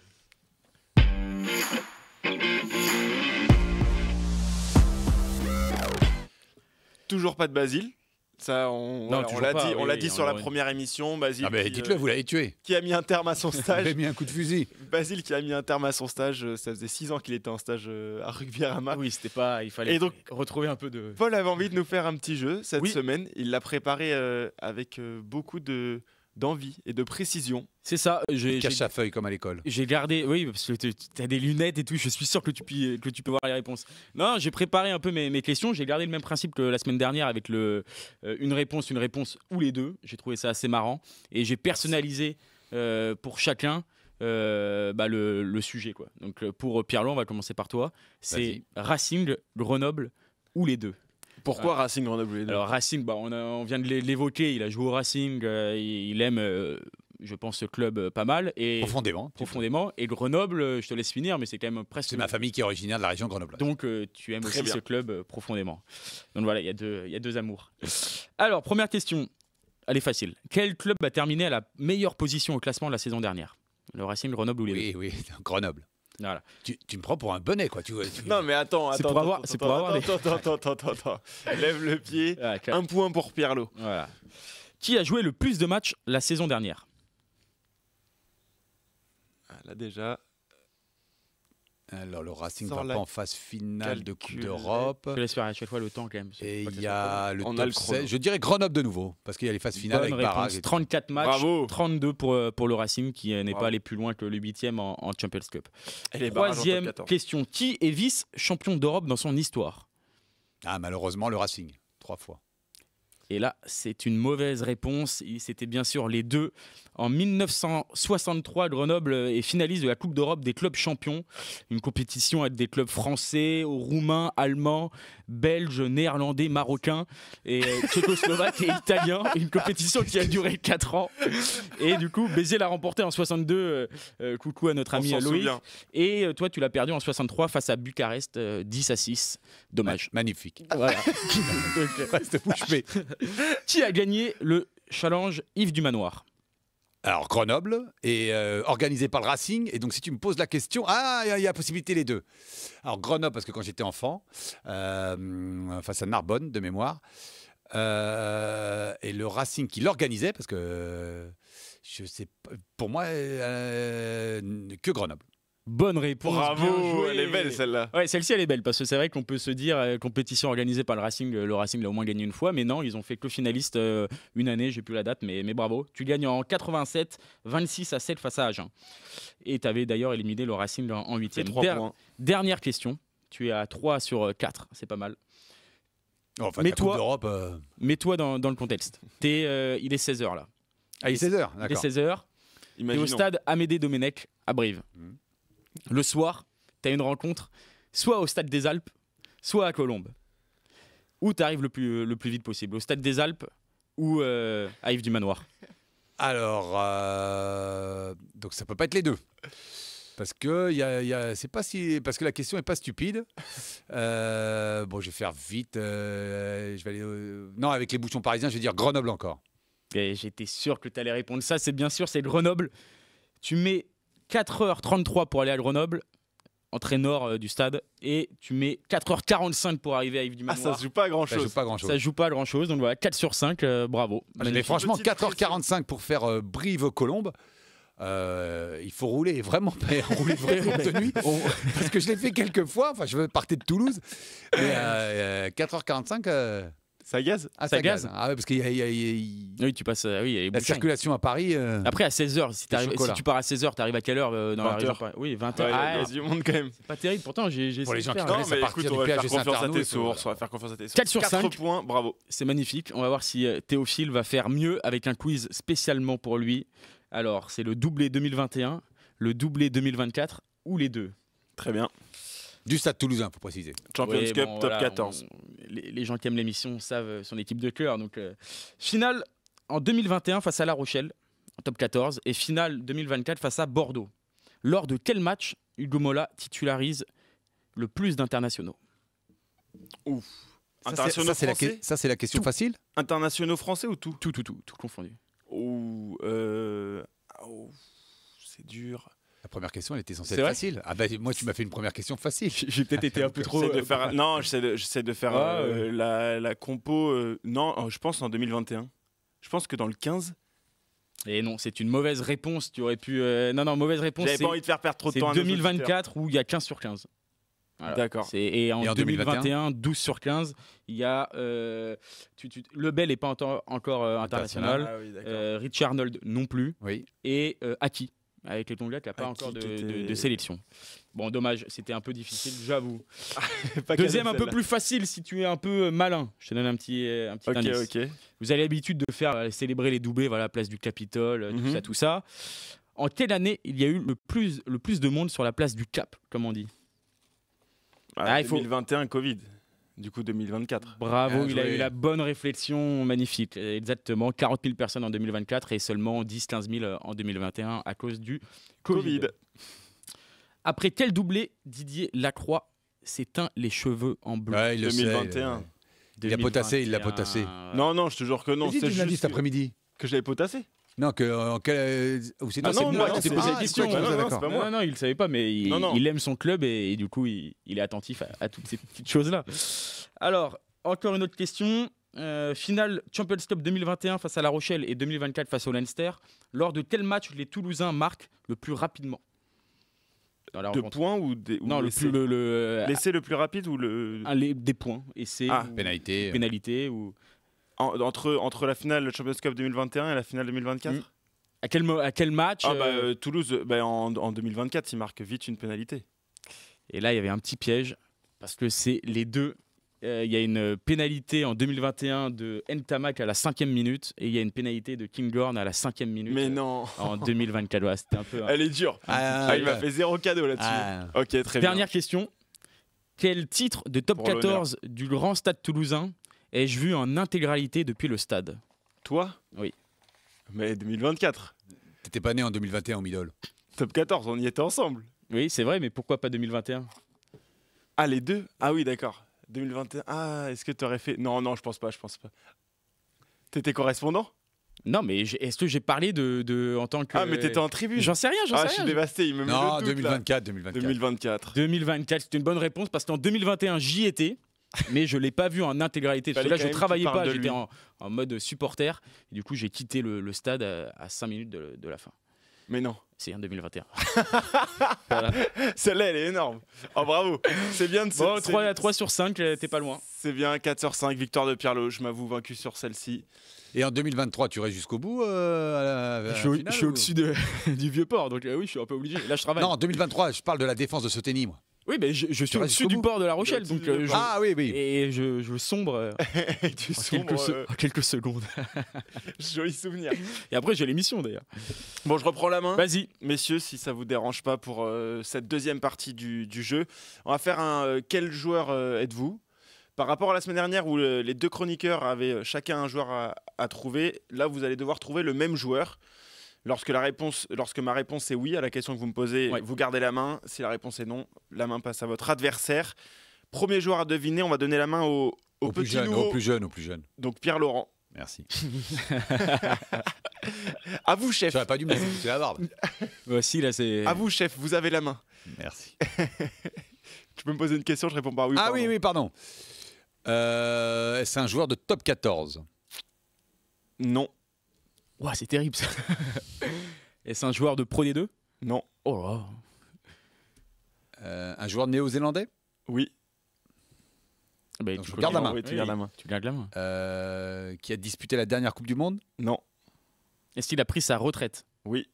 Toujours pas de Basile. Ça, on l'a dit, on dit sur la première émission. Basile. Ah, dites-le, vous l'avez tué. Euh, qui a mis un terme à son stage. Il mis un coup de fusil. [laughs] Basile qui a mis un terme à son stage. Euh, ça faisait six ans qu'il était en stage euh, à rugby Oui, c'était pas. Il fallait Et donc, retrouver un peu de. Paul avait envie de nous faire un petit jeu cette semaine. Il l'a préparé avec beaucoup de d'envie et de précision. C'est ça. Euh, j'ai, cache sa feuille comme à l'école. J'ai gardé, oui, parce que tu as des lunettes et tout, je suis sûr que tu, que tu peux voir les réponses. Non, j'ai préparé un peu mes, mes questions, j'ai gardé le même principe que la semaine dernière avec le, euh, une réponse, une réponse ou les deux. J'ai trouvé ça assez marrant et j'ai personnalisé euh, pour chacun bah, le, le, sujet. Quoi. Donc pour pierre louis on va commencer par toi. C'est Racing, Grenoble ou les deux pourquoi Racing Grenoble Alors Racing, bah, on, on, vient de l'évoquer, il a joué au Racing, euh, il aime, euh, je pense, ce club euh, pas mal. Et profondément. Profondément. Et Grenoble, je te laisse finir, mais c'est quand même presque... C'est ma famille qui est originaire de la région Grenoble. Donc tu aimes aussi ce club profondément. Donc voilà, il y, a deux, y a deux amours. Alors, première question, elle est facile. Quel club a terminé à la meilleure position au classement de la saison dernière Le Racing, Grenoble ou les Oui, oui, [laughs] Grenoble. Voilà. Tu, tu, me prends pour un bonnet, quoi. Non, mais attends, attends. C'est pour avoir. Attends, attends, attends, attends, attends, attends, Lève le pied. [laughs] un point pour Pierre Voilà. Qui a joué le plus de matchs la saison dernière ah, Là, déjà, alors, le Racing ne va pas en phase finale de Coupe d'Europe. Je laisse faire à chaque fois le temps quand même. Et il y a le top Je dirais Grenoble de nouveau, parce qu'il y a les phases finales avec réponse. 34 matchs, 32 pour, euh, pour le Racing, qui euh, n'est pas allé plus loin que le 8 en, en Champions Cup. Troisième question qui est vice-champion d'Europe dans son histoire Ah, malheureusement, le Racing, trois fois. Et là, c'est une mauvaise réponse. C'était bien sûr les deux. En 1963, Grenoble est finaliste de la Coupe d'Europe des clubs champions, une compétition avec des clubs français, roumains, allemands, belges, néerlandais, marocains et euh, [laughs] tchécoslovaques et italiens. Une compétition qui a duré 4 ans. Et du coup, Béziers l'a remporté en 62. Euh, euh, coucou à notre ami Loïc. Et toi, tu l'as perdu en 63 face à Bucarest, 10 à 6. Dommage. Magnifique. Voilà. Donc, [laughs] reste bouche bée. [laughs] Qui a gagné le challenge Yves du Manoir alors Grenoble euh, organisé par le Racing et donc si tu me poses la question, ah il y, a possibilité les deux. Alors Grenoble parce que quand j'étais enfant, euh, face à Narbonne de mémoire, euh, et le Racing qui l'organisait parce que je sais pour moi que Grenoble. Bonne réponse. Bravo, elle est belle celle-là. celle-ci elle est belle parce que c'est vrai qu'on peut se dire euh, compétition organisée par le Racing, euh, le Racing l'a au moins gagné une fois, mais non, ils ont fait que le finaliste euh, une année, j'ai plus la date, mais, mais bravo. Tu gagnes en 87, 26 à 7 face à Agen. Et tu avais d'ailleurs éliminé le Racing en 8 Dernière question, tu es à 3 sur 4, c'est pas mal. Mais oh, enfin, Mets-toi dans, dans, le contexte. Es, il est 16h là. Ah, il est 16h, d'accord. Il est 16h. au stade Amédée Domenech à Brive. Mmh. Le soir, tu as une rencontre, soit au Stade des Alpes, soit à Colombes, où tu arrives le plus, le plus vite possible, au Stade des Alpes ou euh, à Yves du Manoir. Alors, euh, donc ça peut pas être les deux. Parce que y c'est pas si, parce que la question est pas stupide. Euh, bon, je vais faire vite. je vais aller, non, avec les bouchons parisiens, je vais dire Grenoble encore. J'étais sûr que tu allais répondre ça. C'est bien sûr, c'est Grenoble. Tu mets 4h33 pour aller à Grenoble, entrée nord euh, du stade, et tu mets 4h45 pour arriver à Yves du Ah, ça se joue pas à grand chose. Ça grand joue pas grand chose, donc voilà, 4 sur 5, euh, bravo. Ah, mais franchement, 4h45 pour faire euh, Brive-Colombes. il faut rouler vraiment, rouler vraiment [laughs] de nuit. parce que je l'ai fait quelques fois. Enfin, je partir de Toulouse. 4h45, ça gaz Ah, ça, ça Ah ouais, parce qu'il y, y, Oui, tu passes. Euh, oui, a la circulation à Paris. Euh, Après, à 16h, si, tu pars à 16h, t'arrives à quelle heure euh, dans la région Oui, 20h. Ah, il monde quand même. C'est pas terrible, pourtant, j'ai. Pour les gens qui connaissent mais à partir on va faire confiance à tes sources. On va faire confiance à tes 4 sur 5. 4 points, bravo. C'est magnifique. On va voir si Théophile va faire mieux avec un quiz spécialement pour lui. Alors, c'est le doublé 2021, le doublé 2024 ou les deux Très bien. Du Stade Toulousain, pour préciser. Champions Cup, top 14. les, gens qui aiment l'émission savent euh, son équipe de cœur. Donc, euh, finale en 2021 face à La Rochelle, en top 14, et finale 2024 face à Bordeaux. Lors de quel match Hugo Mola titularise le plus d'internationaux Ouf. Ça, internationaux c'est la, question facile Internationaux français ou tout Tout, tout, tout, tout confondu. Ouh, euh, ah, c'est dur. La première question, elle était censée être facile. Ah bah, moi, tu m'as fait une première question facile. J'ai peut-être ah, été un peu trop. De euh, [laughs] non, j'essaie de faire ah, euh, la, compo. Euh, non, oh, je pense en 2021. Je pense que dans le 15. Et non, c'est une mauvaise réponse. Tu aurais pu. non, non, mauvaise réponse. J'avais pas envie de faire perdre trop de temps. C'est 2024 où il y a 15 sur 15. D'accord. Et en, et en 2021, 12 sur 15, il y a. le Bell n'est pas encore international. Ah Rich Arnold non plus. Oui. Et Aki avec les il n'y a pas ah, encore de, sélection. Bon, dommage, c'était un peu difficile, j'avoue. [laughs] Deuxième, un peu plus facile si tu es un peu euh, malin. Je te donne un petit, euh, un indice. Vous avez l'habitude de faire euh, célébrer les doublés, voilà, place du Capitole, tout mhm. ça, tout ça. En quelle année il y a eu le plus, le plus de monde sur la place du Cap, comme on dit 2021, ah, ah, Covid du coup 2024. Bravo, il a eu la bonne réflexion, magnifique. Exactement, 40 000 personnes en 2024 et seulement 10-15 000 en 2021 à cause du Covid. Après quel doublé Didier Lacroix s'éteint les cheveux en bleu ouais, 2021. il a potassé, il l'a potassé. Non, non, je te jure que non. C'est juste cet après-midi. Que j'avais potassé non, que. Euh, euh, c'est ah moi qui posé la question. Non, non, pas il ne savait pas, mais il, aime son club et, du coup, il, est attentif à, toutes ces petites choses-là. Alors, encore une autre question. Euh, finale Champions Cup 2021 face à La Rochelle et 2024 face au Leinster. Lors de quel match, les Toulousains marquent le plus rapidement de points ou, non le, le, plus rapide ou le ah, des points essai ah. pénalité pénalité ou entre, entre la finale de Champions Cup 2021 et la finale 2024 hmm. à, quel, à quel match ah, bah, euh, euh, Toulouse, euh, bah, en, 2024, il marque vite une pénalité. Et là, il y avait un petit piège, parce que c'est les deux il y a une pénalité en 2021 de Ntamak à la cinquième minute et il y a une pénalité de Kinghorn à la cinquième minute. Mais non. en 2024, c'était un peu. [laughs] Hein. Elle est dure. Ah, ah, il m'a fait zéro cadeau là-dessus. ok, très Dernière question. Quel titre de top 14 du Grand Stade Toulousain ai-je vu en intégralité depuis le stade Toi Oui. Mais 2024 T'étais pas né en 2021 en middle Top 14, on y était ensemble. Oui, c'est vrai, mais pourquoi pas 2021 Ah, les deux Ah oui, d'accord. 2021. Ah, est-ce que tu aurais fait. Non, non, je pense pas, je pense pas. T'étais correspondant non, mais est-ce que j'ai parlé de, en tant que. Ah, mais t'étais en tribune J'en sais rien, j'en ah, sais rien. je suis dévasté, il me met Non, 2024, 2024, 2024. 2024. c'est une bonne réponse parce qu'en 2021, j'y étais mais je l'ai pas vu en intégralité. Parce que là, je travaillais pas, j'étais en, mode supporter. Et du coup, j'ai quitté le, stade à, 5 minutes de, la fin. Mais non. C'est en 2021. [laughs] Celle-là, elle est énorme. Oh, bravo. C'est bien de bon, 3, sur 5, t'es pas loin. C'est bien, 4 sur 5, victoire de Lowe, Je m'avoue vaincu sur celle-ci. Et en 2023, tu restes jusqu'au bout euh, Je, suis au-dessus [laughs] du vieux port, donc euh, oui, je suis un peu obligé. Là, je travaille. Non, en 2023, je parle de la défense de tennis, moi. Oui, mais je, suis au-dessus du port de La Rochelle, euh, donc euh, ah oui, oui. Et je, sombre euh, [laughs] en, quelques, secondes. [laughs] Joli souvenir. Et après j'ai l'émission d'ailleurs. Bon, je reprends la main. Vas-y, messieurs, si ça vous dérange pas pour cette deuxième partie du, jeu, on va faire un. quel joueur êtes-vous par rapport à la semaine dernière où les deux chroniqueurs avaient chacun un joueur à, trouver, là vous allez devoir trouver le même joueur. Lorsque, la réponse, lorsque ma réponse est oui à la question que vous me posez, vous gardez la main. Si la réponse est non, la main passe à votre adversaire. Premier joueur à deviner, on va donner la main au, petit plus jeune, Au plus jeune, au plus jeune. Donc Pierre Laurent. Merci. [laughs] à vous, chef. va pas du me c'est la barbe. Voici là, c'est. À vous, chef, vous avez la main. Merci. [laughs] tu peux me poser une question, je réponds par oui. Ah oui, oui, pardon. Euh, est c'est un joueur de top 14. Non c'est terrible ça. [laughs] Est-ce un joueur de Pro D2 Non. Oh euh, un joueur néo-zélandais Oui. tu, gardes la main. tu la main. qui a disputé la dernière Coupe du Monde Non. Est-ce qu'il a pris sa retraite Oui.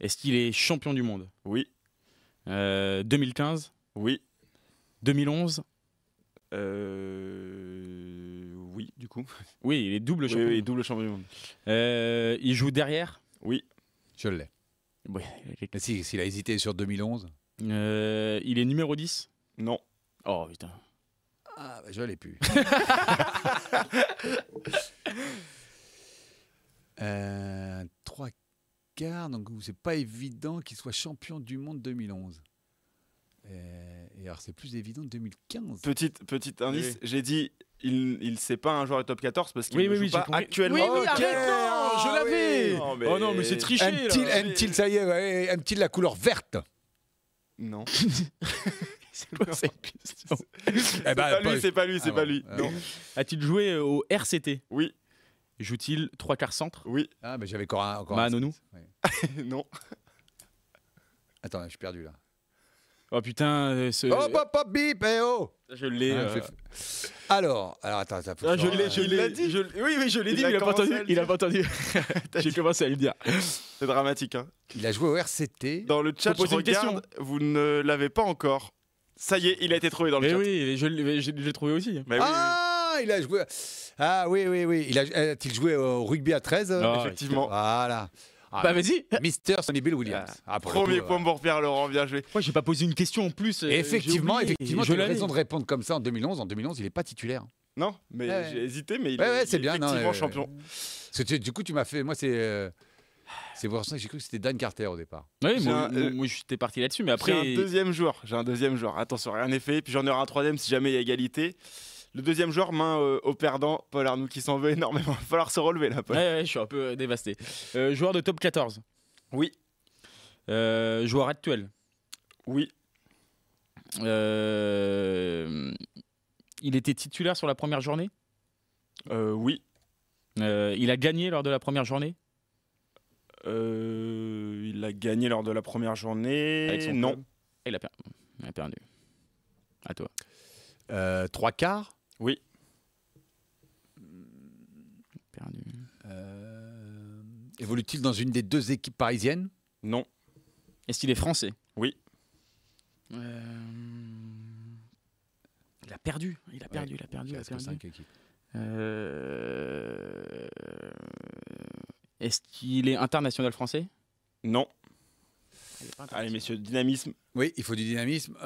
Est-ce qu'il est champion du monde Oui. 2015 euh, Oui. 2011 oui, il est double champion. du monde. Euh, il joue derrière Oui. Je l'ai. S'il a hésité sur 2011. Euh, il est numéro 10 Non. Oh putain. Ah, bah, je l'ai plus. [laughs] Euh, trois quarts, donc c'est pas évident qu'il soit champion du monde 2011. Et alors, c'est plus évident 2015. Petite, petite indice, j'ai dit il ne sait pas un joueur du top 14 parce qu'il joue pas actuellement. Oui, oui, ah non, je l'avais. Oh non, mais c'est triché. Aime-t-il, ça y est, ouais, aime t la couleur verte Non. [laughs] Eh ben, c'est pas, lui, c'est ah pas lui, c'est pas lui. A-t-il joué euh, au RCT Oui. Joue-t-il trois quarts centre Oui. Ah, j'avais encore bah, un. Encore [laughs] Non. Attends, je suis perdu là. Oh putain, euh, ce... Oh pop pop bip, eh oh Je l'ai. Ah, euh. Alors, alors attends, attends. Ah, je l'ai, je l'ai. dit Oui, oui, je l'ai dit, il a, il n'a pas entendu. Il a pas entendu. [laughs] [laughs] J'ai commencé à lui dire. C'est dramatique, hein. Il a joué au RCT. Dans le chat, je regarde, question. vous ne l'avez pas encore. Ça y est, il a été trouvé dans le mais chat. Oui, je l'ai trouvé aussi. Bah ah, il a joué. Ah oui, oui, oui. Il euh, a-t-il joué au rugby à 13 Effectivement. Voilà. Ah, bah vas-y. Mister Sonny Bill Williams. Ah, ah, premier point pour Pierre Laurent, bien joué. Moi, j'ai pas posé une question en plus. Euh, effectivement, effectivement, j'ai eu effectivement, raison de répondre comme ça en 2011. En 2011, il n'est pas titulaire. Non, mais j'ai hésité, mais il est, c'est bien, effectivement euh, champion. du coup, tu m'as fait. Moi, c'est. Euh, c'est pour ça que j'ai cru que c'était Dan Carter au départ. Oui, moi, j'étais parti là-dessus, mais J'ai après. un deuxième jour, J'ai un deuxième joueur. Attention, rien n'est fait. Puis j'en aurai un troisième si jamais il y a égalité. Le deuxième joueur, main euh, au perdant, Paul Arnoux qui s'en veut énormément. Il va falloir se relever là, Paul. je suis un peu dévasté. Euh, joueur de top 14 Oui. Euh, joueur actuel Oui. il était titulaire sur la première journée Oui. il a gagné lors de la première journée Il a gagné lors de la première journée. Non. il a, a perdu. À toi. trois quarts oui. Perdu. Euh, évolue-t-il dans une des deux équipes parisiennes Non. Est-ce qu'il est français Oui. Euh, il a perdu, il a perdu, il a perdu. Euh, est-ce qu'il est international français Non. Allez, messieurs, dynamisme. Oui, il faut du dynamisme.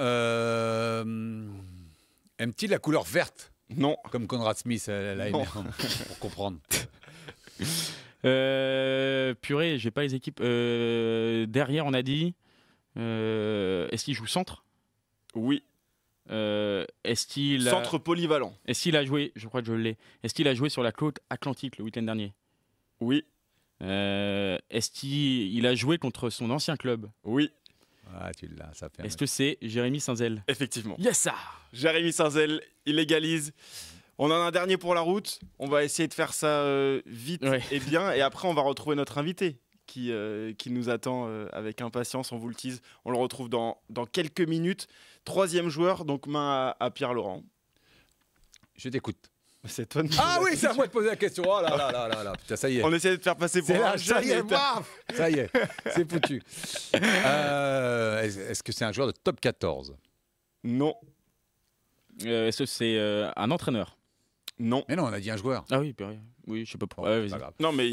Aime-t-il la couleur verte non. Comme Conrad Smith à la hein, pour comprendre. [laughs] euh, purée, j'ai pas les équipes. Euh, derrière, on a dit. Euh, est-ce qu'il joue centre Oui. Euh, est-ce qu'il centre polyvalent Est-ce qu'il a joué Je crois que je l'ai. Est-ce qu'il a joué sur la côte atlantique le week-end dernier Oui. Est-ce qu'il a joué contre son ancien club Oui. Ah, tu l'as, ça Est-ce que c'est Jérémy Sanzel Effectivement. Yes, ça Jérémy Sanzel, il légalise On en a un dernier pour la route. On va essayer de faire ça euh, vite et bien. Et après, on va retrouver notre invité qui, euh, qui nous attend euh, avec impatience. On vous le tease. On le retrouve dans, dans quelques minutes. Troisième joueur, donc main à Pierre Laurent. Je t'écoute. Ah oui, c'est à moi de poser la question. Oh là là là là là. Putain, ça y est. On essayait de te faire passer pour un Ça y est, Ça y est, c'est foutu. Euh, est-ce que c'est un joueur de top 14 Non. Euh, est-ce que c'est euh, un entraîneur Non. Mais non, on a dit un joueur. Ah oui, puis Oui, je sais pas pourquoi. non, mais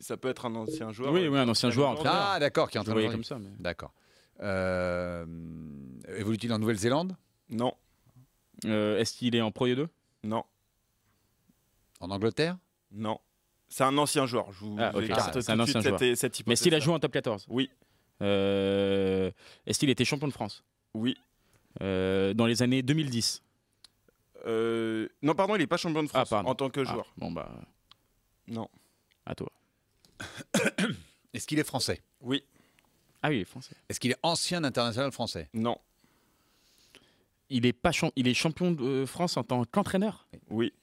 ça peut être un ancien joueur. Oui, oui un ancien joueur. Entraîneur. Ah d'accord, qui est entraîneur. comme ça. Mais... D'accord. Évolue-t-il en Nouvelle-Zélande Non. Est-ce qu'il est en Pro 2 e Non. En Angleterre Non. C'est un ancien joueur. Je ah, ah c'est un ancien joueur. Mais s'il a joué en top 14 Oui. Euh, est-ce qu'il était champion de France Oui. Euh, dans les années 2010 euh, Non, pardon, il n'est pas champion de ah, France en tant que ah, joueur. bon, bah. Non. À toi. [coughs] Est-ce qu'il est français Oui. Ah oui, il est français. Est-ce qu'il est ancien international français Non. Il est, pas il est champion de France en tant qu'entraîneur Oui.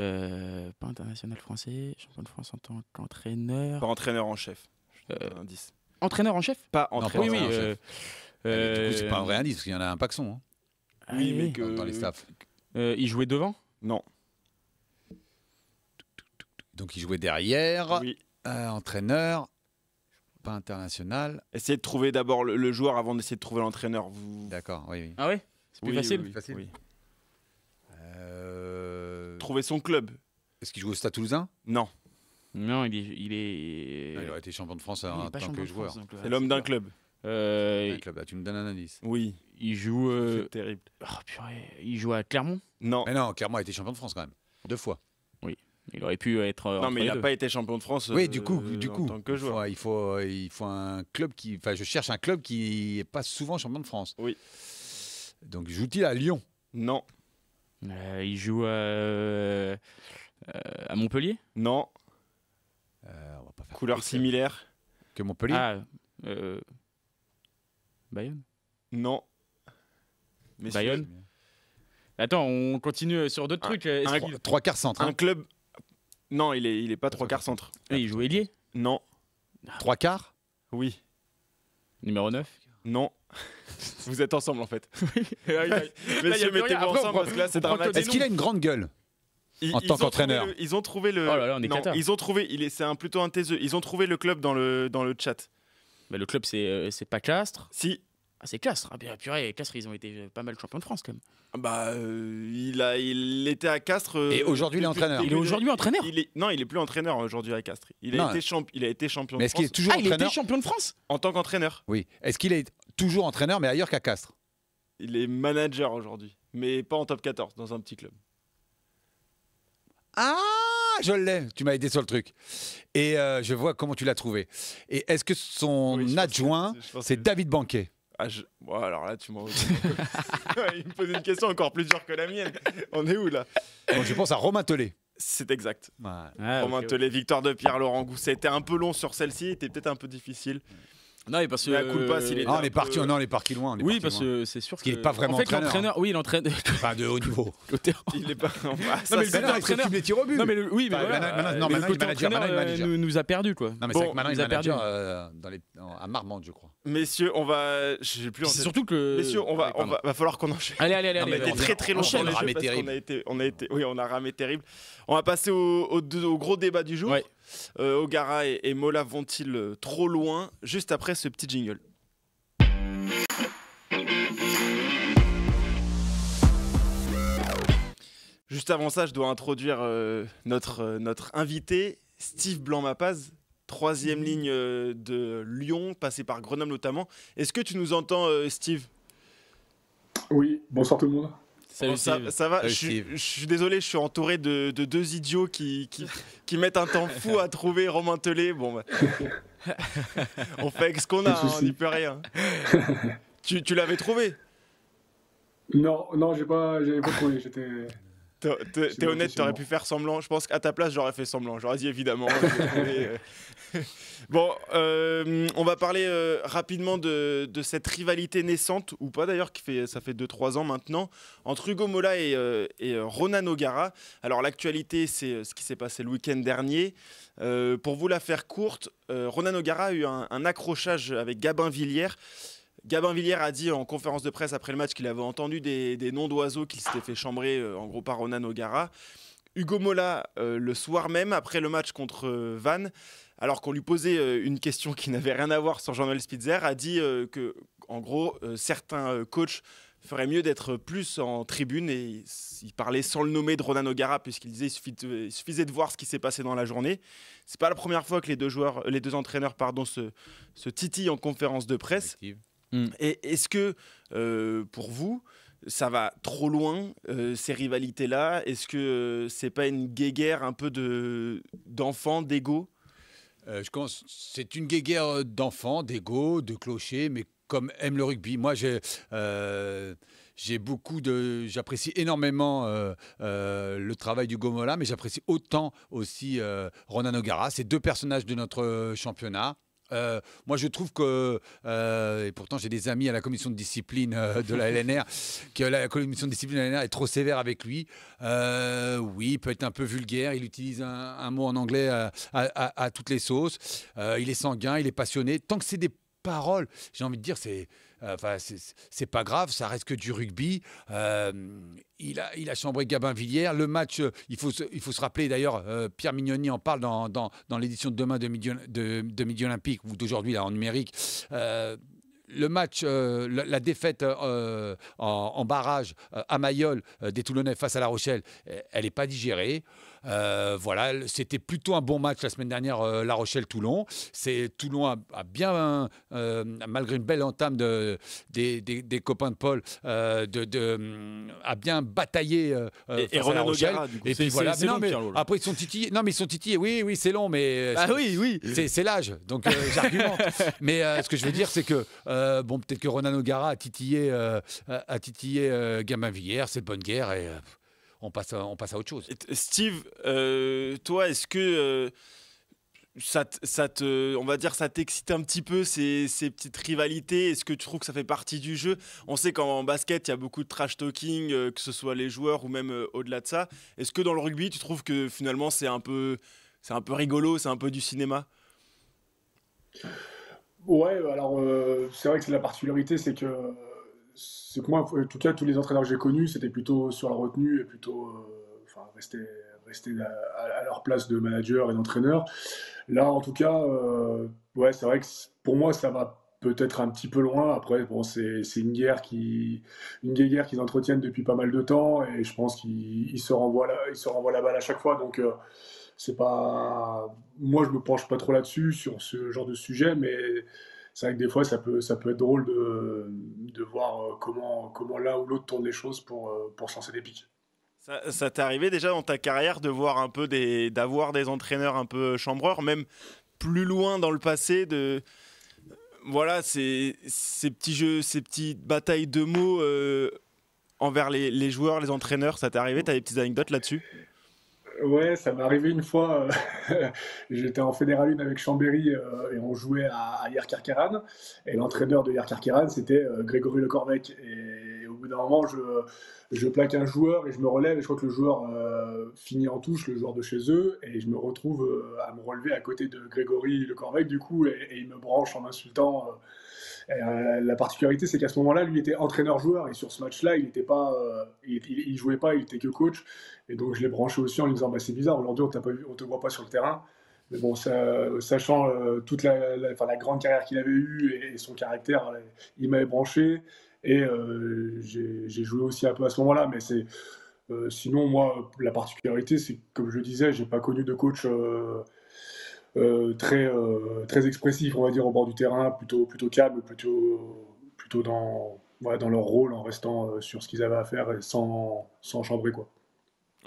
Euh, pas international français, champion de France en tant qu'entraîneur. Pas entraîneur en chef. Euh, indice. Entraîneur en chef Pas entraîneur. Euh, c'est pas un vrai indice, parce qu'il y en a un paxon. Hein. oui, mais que... dans les staffs. il jouait devant Non. Donc il jouait derrière. entraîneur. Pas international. Essayez de trouver d'abord le, joueur avant d'essayer de trouver l'entraîneur. D'accord, oui, oui, Ah C'est plus facile. Oui, Euh trouver son club. Est-ce qu'il joue au Stade Toulousain Non. Non, il est. Il, est... Ah, il aurait été champion de France en tant que joueur. C'est l'homme euh, d'un club. Euh, tu me donnes un indice. Oui. Il joue. Euh, C'est terrible. Oh, il joue à Clermont Non. Mais non, Clermont a été champion de France quand même. Deux fois. Oui. Il aurait pu être. Non, mais il n'a pas été champion de France. Oui, du coup, du coup. En tant que joueur. Il faut, il faut, il faut un club qui. Enfin, je cherche un club qui n'est pas souvent champion de France. Oui. Donc, joue-t-il à Lyon Non. Euh, il joue euh, euh, à, Montpellier Non. Couleur similaire. Que Montpellier ah, Bayonne Non. Bayonne Attends, on continue sur d'autres trucs. trois, quarts centre. Un hein. club. Non, il est, il est pas trois quarts centre. il joue ailier Non. Trois quarts Oui. Numéro 9 Non. [laughs] Vous êtes ensemble en fait. [laughs] mettez ensemble parce que là c'est Est-ce qu'il a une grande gueule en tant qu'entraîneur. Ils ont trouvé le. Oh ils ont trouvé. Il c'est un plutôt un taiseux. Ils ont trouvé le club dans le dans le chat. Mais le club c'est euh, c'est pas Castres. Si. Ah, c'est Castres. Ah, bien, purée, Castres, ils ont été euh, pas mal champions de France quand même. Bah, euh, il, a, il était à Castres. et aujourd'hui, il est entraîneur. Il est aujourd'hui entraîneur. Il est, non, il est plus entraîneur aujourd'hui à Castres. Il a, été, champ, il a été champion Mais est-ce qu'il est toujours ah, entraîneur il était champion de France En tant qu'entraîneur. Oui. Est-ce qu'il est toujours entraîneur, mais ailleurs qu'à Castres. Il est manager aujourd'hui, mais pas en top 14, dans un petit club. Ah, je l'ai. Tu m'as aidé sur le truc. Et euh, je vois comment tu l'as trouvé. Et est-ce que son adjoint, c'est David Banquet ah, alors là, tu m'en. [laughs] Il me posait une question encore plus dure que la mienne. On est où là Je pense à Romain Tollet. C'est exact. Ah, Romain victoire de Pierre-Laurent Gousset. C'était un peu long sur celle-ci, était peut-être un peu difficile. Non, parce que. Mais pas, il est. Non, est parti, non, on est parti loin. oui, parce que c'est sûr. Il qu'il n'est pas vraiment en fait, l'entraîneur. Hein. Oui, entraîne. [laughs] Pas de haut niveau. [laughs] [laughs] il n'est pas. non, ça, le entraîneur. Il tirs au but. Non, mais le, oui, mais. Bah, non, mais euh, nous a perdu, quoi. Non, mais c'est il nous a perdu. Euh, à Marmande, je crois. Messieurs, on va. plus. C'est surtout que. Messieurs, on va. On va falloir qu'on enchaîne. Allez, allez, allez. On a été très, très long On a été. On a été. Oui, on a ramé terrible. On va passer au gros débat du jour. Euh, Ogara et, Mola vont-ils euh, trop loin Juste après ce petit jingle. Juste avant ça, je dois introduire euh, notre, notre invité, Steve Blanc-Mapaz, troisième ligne de Lyon, passé par Grenoble notamment. Est-ce que tu nous entends, Steve Oui, bonsoir tout le monde ça, va, je, suis désolé, je suis entouré de, de deux idiots qui, qui, qui, mettent un temps fou à trouver Romain Telé. Bon, bah. [laughs] on fait avec ce qu'on a, hein, on n'y peut rien. [laughs] tu, tu l'avais trouvé Non, non, j'ai pas, pas trouvé. T'es honnête, t'aurais pu faire semblant. Je pense qu'à ta place, j'aurais fait semblant. J'aurais dit évidemment. [laughs] bon, euh, on va parler euh, rapidement de, cette rivalité naissante, ou pas d'ailleurs, qui fait, ça fait 2-3 ans maintenant, entre Hugo Mola et, euh, Ronan O'Gara. Alors l'actualité, c'est ce qui s'est passé le week-end dernier. pour vous la faire courte, Ronan O'Gara a eu un, accrochage avec Gabin Villière. Gabin Villière a dit en conférence de presse après le match qu'il avait entendu des, noms d'oiseaux qu'il s'était fait chambrer en gros par Ronan O'Gara. Hugo Mola, le soir même, après le match contre Vannes, alors qu'on lui posait euh, une question qui n'avait rien à voir sur Jean-Noël Spitzer, a dit euh, que, en gros, euh, certains coachs feraient mieux d'être plus en tribune et il parlait sans le nommer de Ronan O'Gara puisqu'il disait qu'il suffisait de voir ce qui s'est passé dans la journée. Ce n'est pas la première fois que les deux joueurs, les deux entraîneurs pardon se, ce titillent en conférence de presse. Mm. est-ce que pour vous ça va trop loin ces rivalités là Est-ce que ce c'est pas une guéguerre un peu de d'enfants d'ego euh, c'est une guéguerre euh, d'enfants, d'ego, de clochers, mais comme aime le rugby. Moi, euh, j'ai beaucoup de, j'apprécie énormément le travail du Gomola, mais j'apprécie autant aussi Ronan O'Gara. ces deux personnages de notre championnat. Euh, moi, je trouve que, euh, et pourtant j'ai des amis à la commission de discipline euh, de la LNR, que la commission de discipline de la LNR est trop sévère avec lui. oui, il peut être un peu vulgaire, il utilise un, mot en anglais à, à toutes les sauces, il est sanguin, il est passionné. Tant que c'est des paroles, j'ai envie de dire, c'est Enfin, c'est pas grave, ça reste que du rugby. Euh, il, a, il a chambré Gabin Villiers. Le match, euh, il faut, il faut se rappeler d'ailleurs, euh, Pierre Mignoni en parle dans, dans, l'édition de demain de Midi, de, Midi Olympique ou d'aujourd'hui en numérique. le match, la, défaite en, barrage à Mayol des Toulonnais face à La Rochelle, elle n'est pas digérée. Euh, voilà, c'était plutôt un bon match la semaine dernière, euh, La Rochelle-Toulon. C'est Toulon a, bien, euh, malgré une belle entame de, des, copains de Paul, mm, a bien bataillé et, et voilà. après ils sont titillés. Non, mais ils sont Oui, oui, c'est long, mais ah oui, oui. C'est l'âge, donc j'argumente. [laughs] mais ce que je veux dire, c'est que bon, peut-être que Ronan O'Gara a titillé, a titillé Gamin Villiers, c'est bonne guerre et on passe, à, autre chose. Steve, euh, toi, est-ce que euh, ça, te, on va dire, t'excite un petit peu ces, petites rivalités Est-ce que tu trouves que ça fait partie du jeu On sait qu'en basket, il y a beaucoup de trash talking, euh, que ce soit les joueurs ou même au-delà de ça. Est-ce que dans le rugby, tu trouves que finalement, c'est un peu, un peu rigolo, c'est un peu du cinéma Ouais, alors c'est vrai que la particularité, c'est que c'est que moi, euh, en tout cas, tous les entraîneurs que j'ai connus, c'était plutôt sur la retenue et plutôt euh, enfin, rester, rester à, leur place de manager et d'entraîneur. Là, en tout cas, euh, ouais, c'est vrai que pour moi, ça va peut-être un petit peu loin. Après, bon, c'est une guerre qui, une guerre qu'ils entretiennent depuis pas mal de temps, et je pense qu'ils se renvoient, la, ils se renvoient la balle à chaque fois. Donc, c'est pas, moi, je me penche pas trop là-dessus sur ce genre de sujet, mais c'est vrai que des fois, ça peut, ça peut être drôle de, voir euh, comment, comment l'un ou l'autre tourne les choses pour, euh, pour se lancer des pics. Ça, t'est arrivé déjà dans ta carrière de voir un peu des, d'avoir des entraîneurs un peu chambreurs, même plus loin dans le passé de voilà ces, ces petits jeux, ces petites batailles de mots euh, envers les, les, joueurs, les entraîneurs. Ça t'est arrivé T'as des petites anecdotes là-dessus Ouais, ça m'est arrivé une fois. Euh, [laughs] j'étais en Fédéral avec Chambéry euh, et on jouait à, à Et l'entraîneur de Yerkarkeran, c'était euh, Grégory Le Et, et, au bout d'un moment, je, plaque un joueur et je me relève. Et je crois que le joueur finit en touche, le joueur de chez eux. Et je me retrouve à me relever à côté de Grégory Lecorvec, du coup. et il me branche en m'insultant euh, la particularité, c'est qu'à ce moment-là, lui était entraîneur-joueur et sur ce match-là, il n'était pas, euh, il, jouait pas, il était que coach. Et donc, je l'ai branché aussi en lui disant, bah, c'est bizarre, aujourd'hui, on ne te voit pas sur le terrain. Mais bon, sachant euh, toute la, la, grande carrière qu'il avait eue et, son caractère, il m'avait branché. Et j'ai joué aussi un peu à ce moment-là, mais c'est sinon, moi, la particularité, c'est comme je le disais, j'ai pas connu de coach euh, très, euh, très expressif on va dire, au bord du terrain, plutôt, plutôt plutôt, plutôt dans, voilà, dans leur rôle, en restant euh, sur ce qu'ils avaient à faire et sans, sans chambrer. Quoi.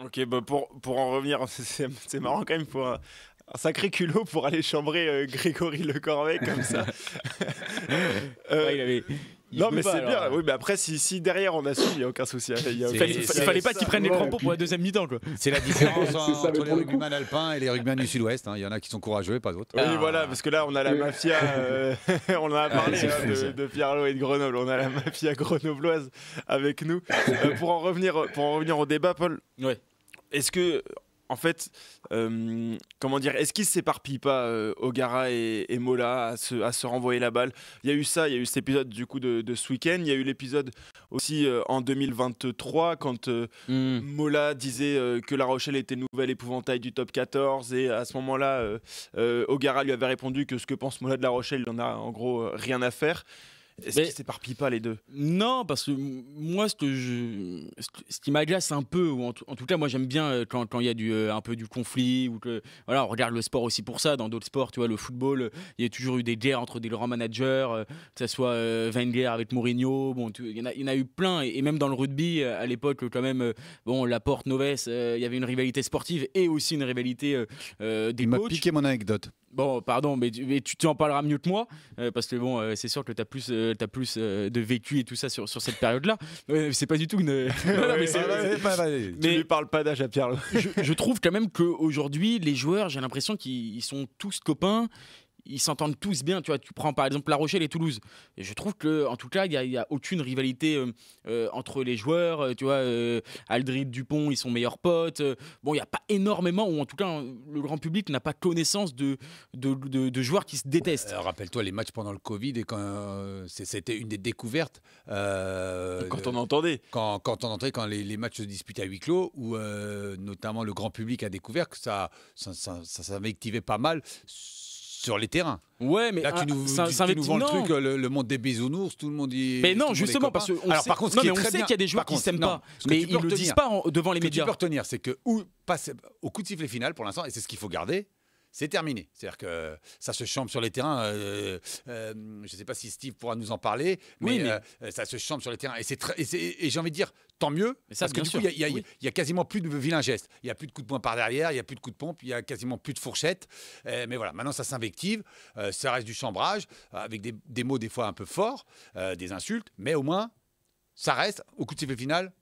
Ok, bah, pour, pour en revenir, [laughs] c'est marrant quand même pour, un sacré culot pour aller chambrer Grégory Le Corvec comme ça. [laughs] il, avait, non, mais c'est bien. Oui, mais après, si, si derrière on a su il n'y a aucun souci. Hein. Il fallait pas qu'ils prennent les crampons pour la deuxième mi-temps. C'est la différence [laughs] entre les rugbyman alpins et les rugbymen du sud-ouest. Hein. Il y en a qui sont courageux et pas d'autres. Oui, voilà, parce que là, on a la euh. mafia. Euh, [laughs] on on a ah, parlé hein, de, pierre Pierlo et de Grenoble. On a la mafia grenobloise avec nous. Euh, pour, en revenir, pour en revenir au débat, Paul. Oui. Est-ce que en fait, euh, comment dire, est-ce qu'ils s'éparpillent pas, euh, Ogara et, Mola, à se, renvoyer la balle Il y a eu ça, il y a eu cet épisode du coup de, ce week-end, il y a eu l'épisode aussi euh, en 2023 quand hmm. Mola disait que La Rochelle était nouvelle nouvel épouvantail du top 14 et à ce moment-là, Ogara lui avait répondu que ce que pense Mola de La Rochelle, il n'en a en gros rien à faire. Est-ce qu'ils s'éparpillent pas les deux Non, parce que moi, ce, ce qui m'agace un peu, ou en, tout cas, moi j'aime bien euh, quand il y a du, euh, un peu du conflit, ou que, voilà, on regarde le sport aussi pour ça. Dans d'autres sports, tu vois, le football, euh, il y a toujours eu des guerres entre des grands managers, que ce soit Wenger avec Mourinho, bon, il y, en a eu plein, et, même dans le rugby, à l'époque, quand même, bon, porte novesse, il y avait une rivalité sportive et aussi une rivalité des coachs. Il m'a piqué mon anecdote. Bon, pardon, mais, tu, tu, en parleras mieux que moi, euh, parce que bon, euh, c'est sûr que tu as plus, euh, plus de vécu et tout ça sur, cette période-là. c'est pas du tout une. [laughs] mais tu lui parles pas d'âge à Pierre. je, je, [laughs] trouve quand même qu'aujourd'hui, les joueurs, j'ai l'impression qu'ils sont tous copains, ils s'entendent tous bien. Tu vois, tu prends par exemple La Rochelle et Toulouse. Et je trouve que, en tout cas, il n'y a, aucune rivalité euh, euh, entre les joueurs. Euh, tu vois, Aldrid Dupont, ils sont meilleurs potes. bon, il n'y a pas énormément, ou en tout cas, hein, le grand public n'a pas connaissance de de, de, de, joueurs qui se détestent. Rappelle-toi les matchs pendant le Covid et quand c'était une des découvertes. quand on entendait. Quand, on entendait, quand les, matchs se disputaient à huis clos, où notamment le grand public a découvert que ça, ça, ça, ça, pas mal sur les terrains. Ouais, mais là, tu ah, nous, tu, nous vends le truc, euh, le, monde des bisounours, tout le monde dit Mais non, justement, parce qu'on sait, par qu'il y a des joueurs qui qui s'aiment pas, mais ils ne le disent pas devant les médias. Ce que tu peux retenir, c'est que au coup de sifflet final pour l'instant, et c'est ce qu'il faut garder, c'est terminé. C'est-à-dire que ça se chambre sur les terrains. Euh, euh, je ne sais pas si Steve pourra nous en parler, mais, euh, ça se chambre sur les terrains. Et, c'est et, j'ai envie de dire, tant mieux, parce que du il n'y a, quasiment plus de vilains gestes. Il n'y a plus de coups de poing par derrière, il n'y a plus de coups de pompe, il n'y a quasiment plus de fourchette. mais voilà, maintenant, ça s'invective, ça reste du chambrage, avec des, mots des fois un peu forts, des insultes, mais au moins, ça reste, au coup de sifflet final,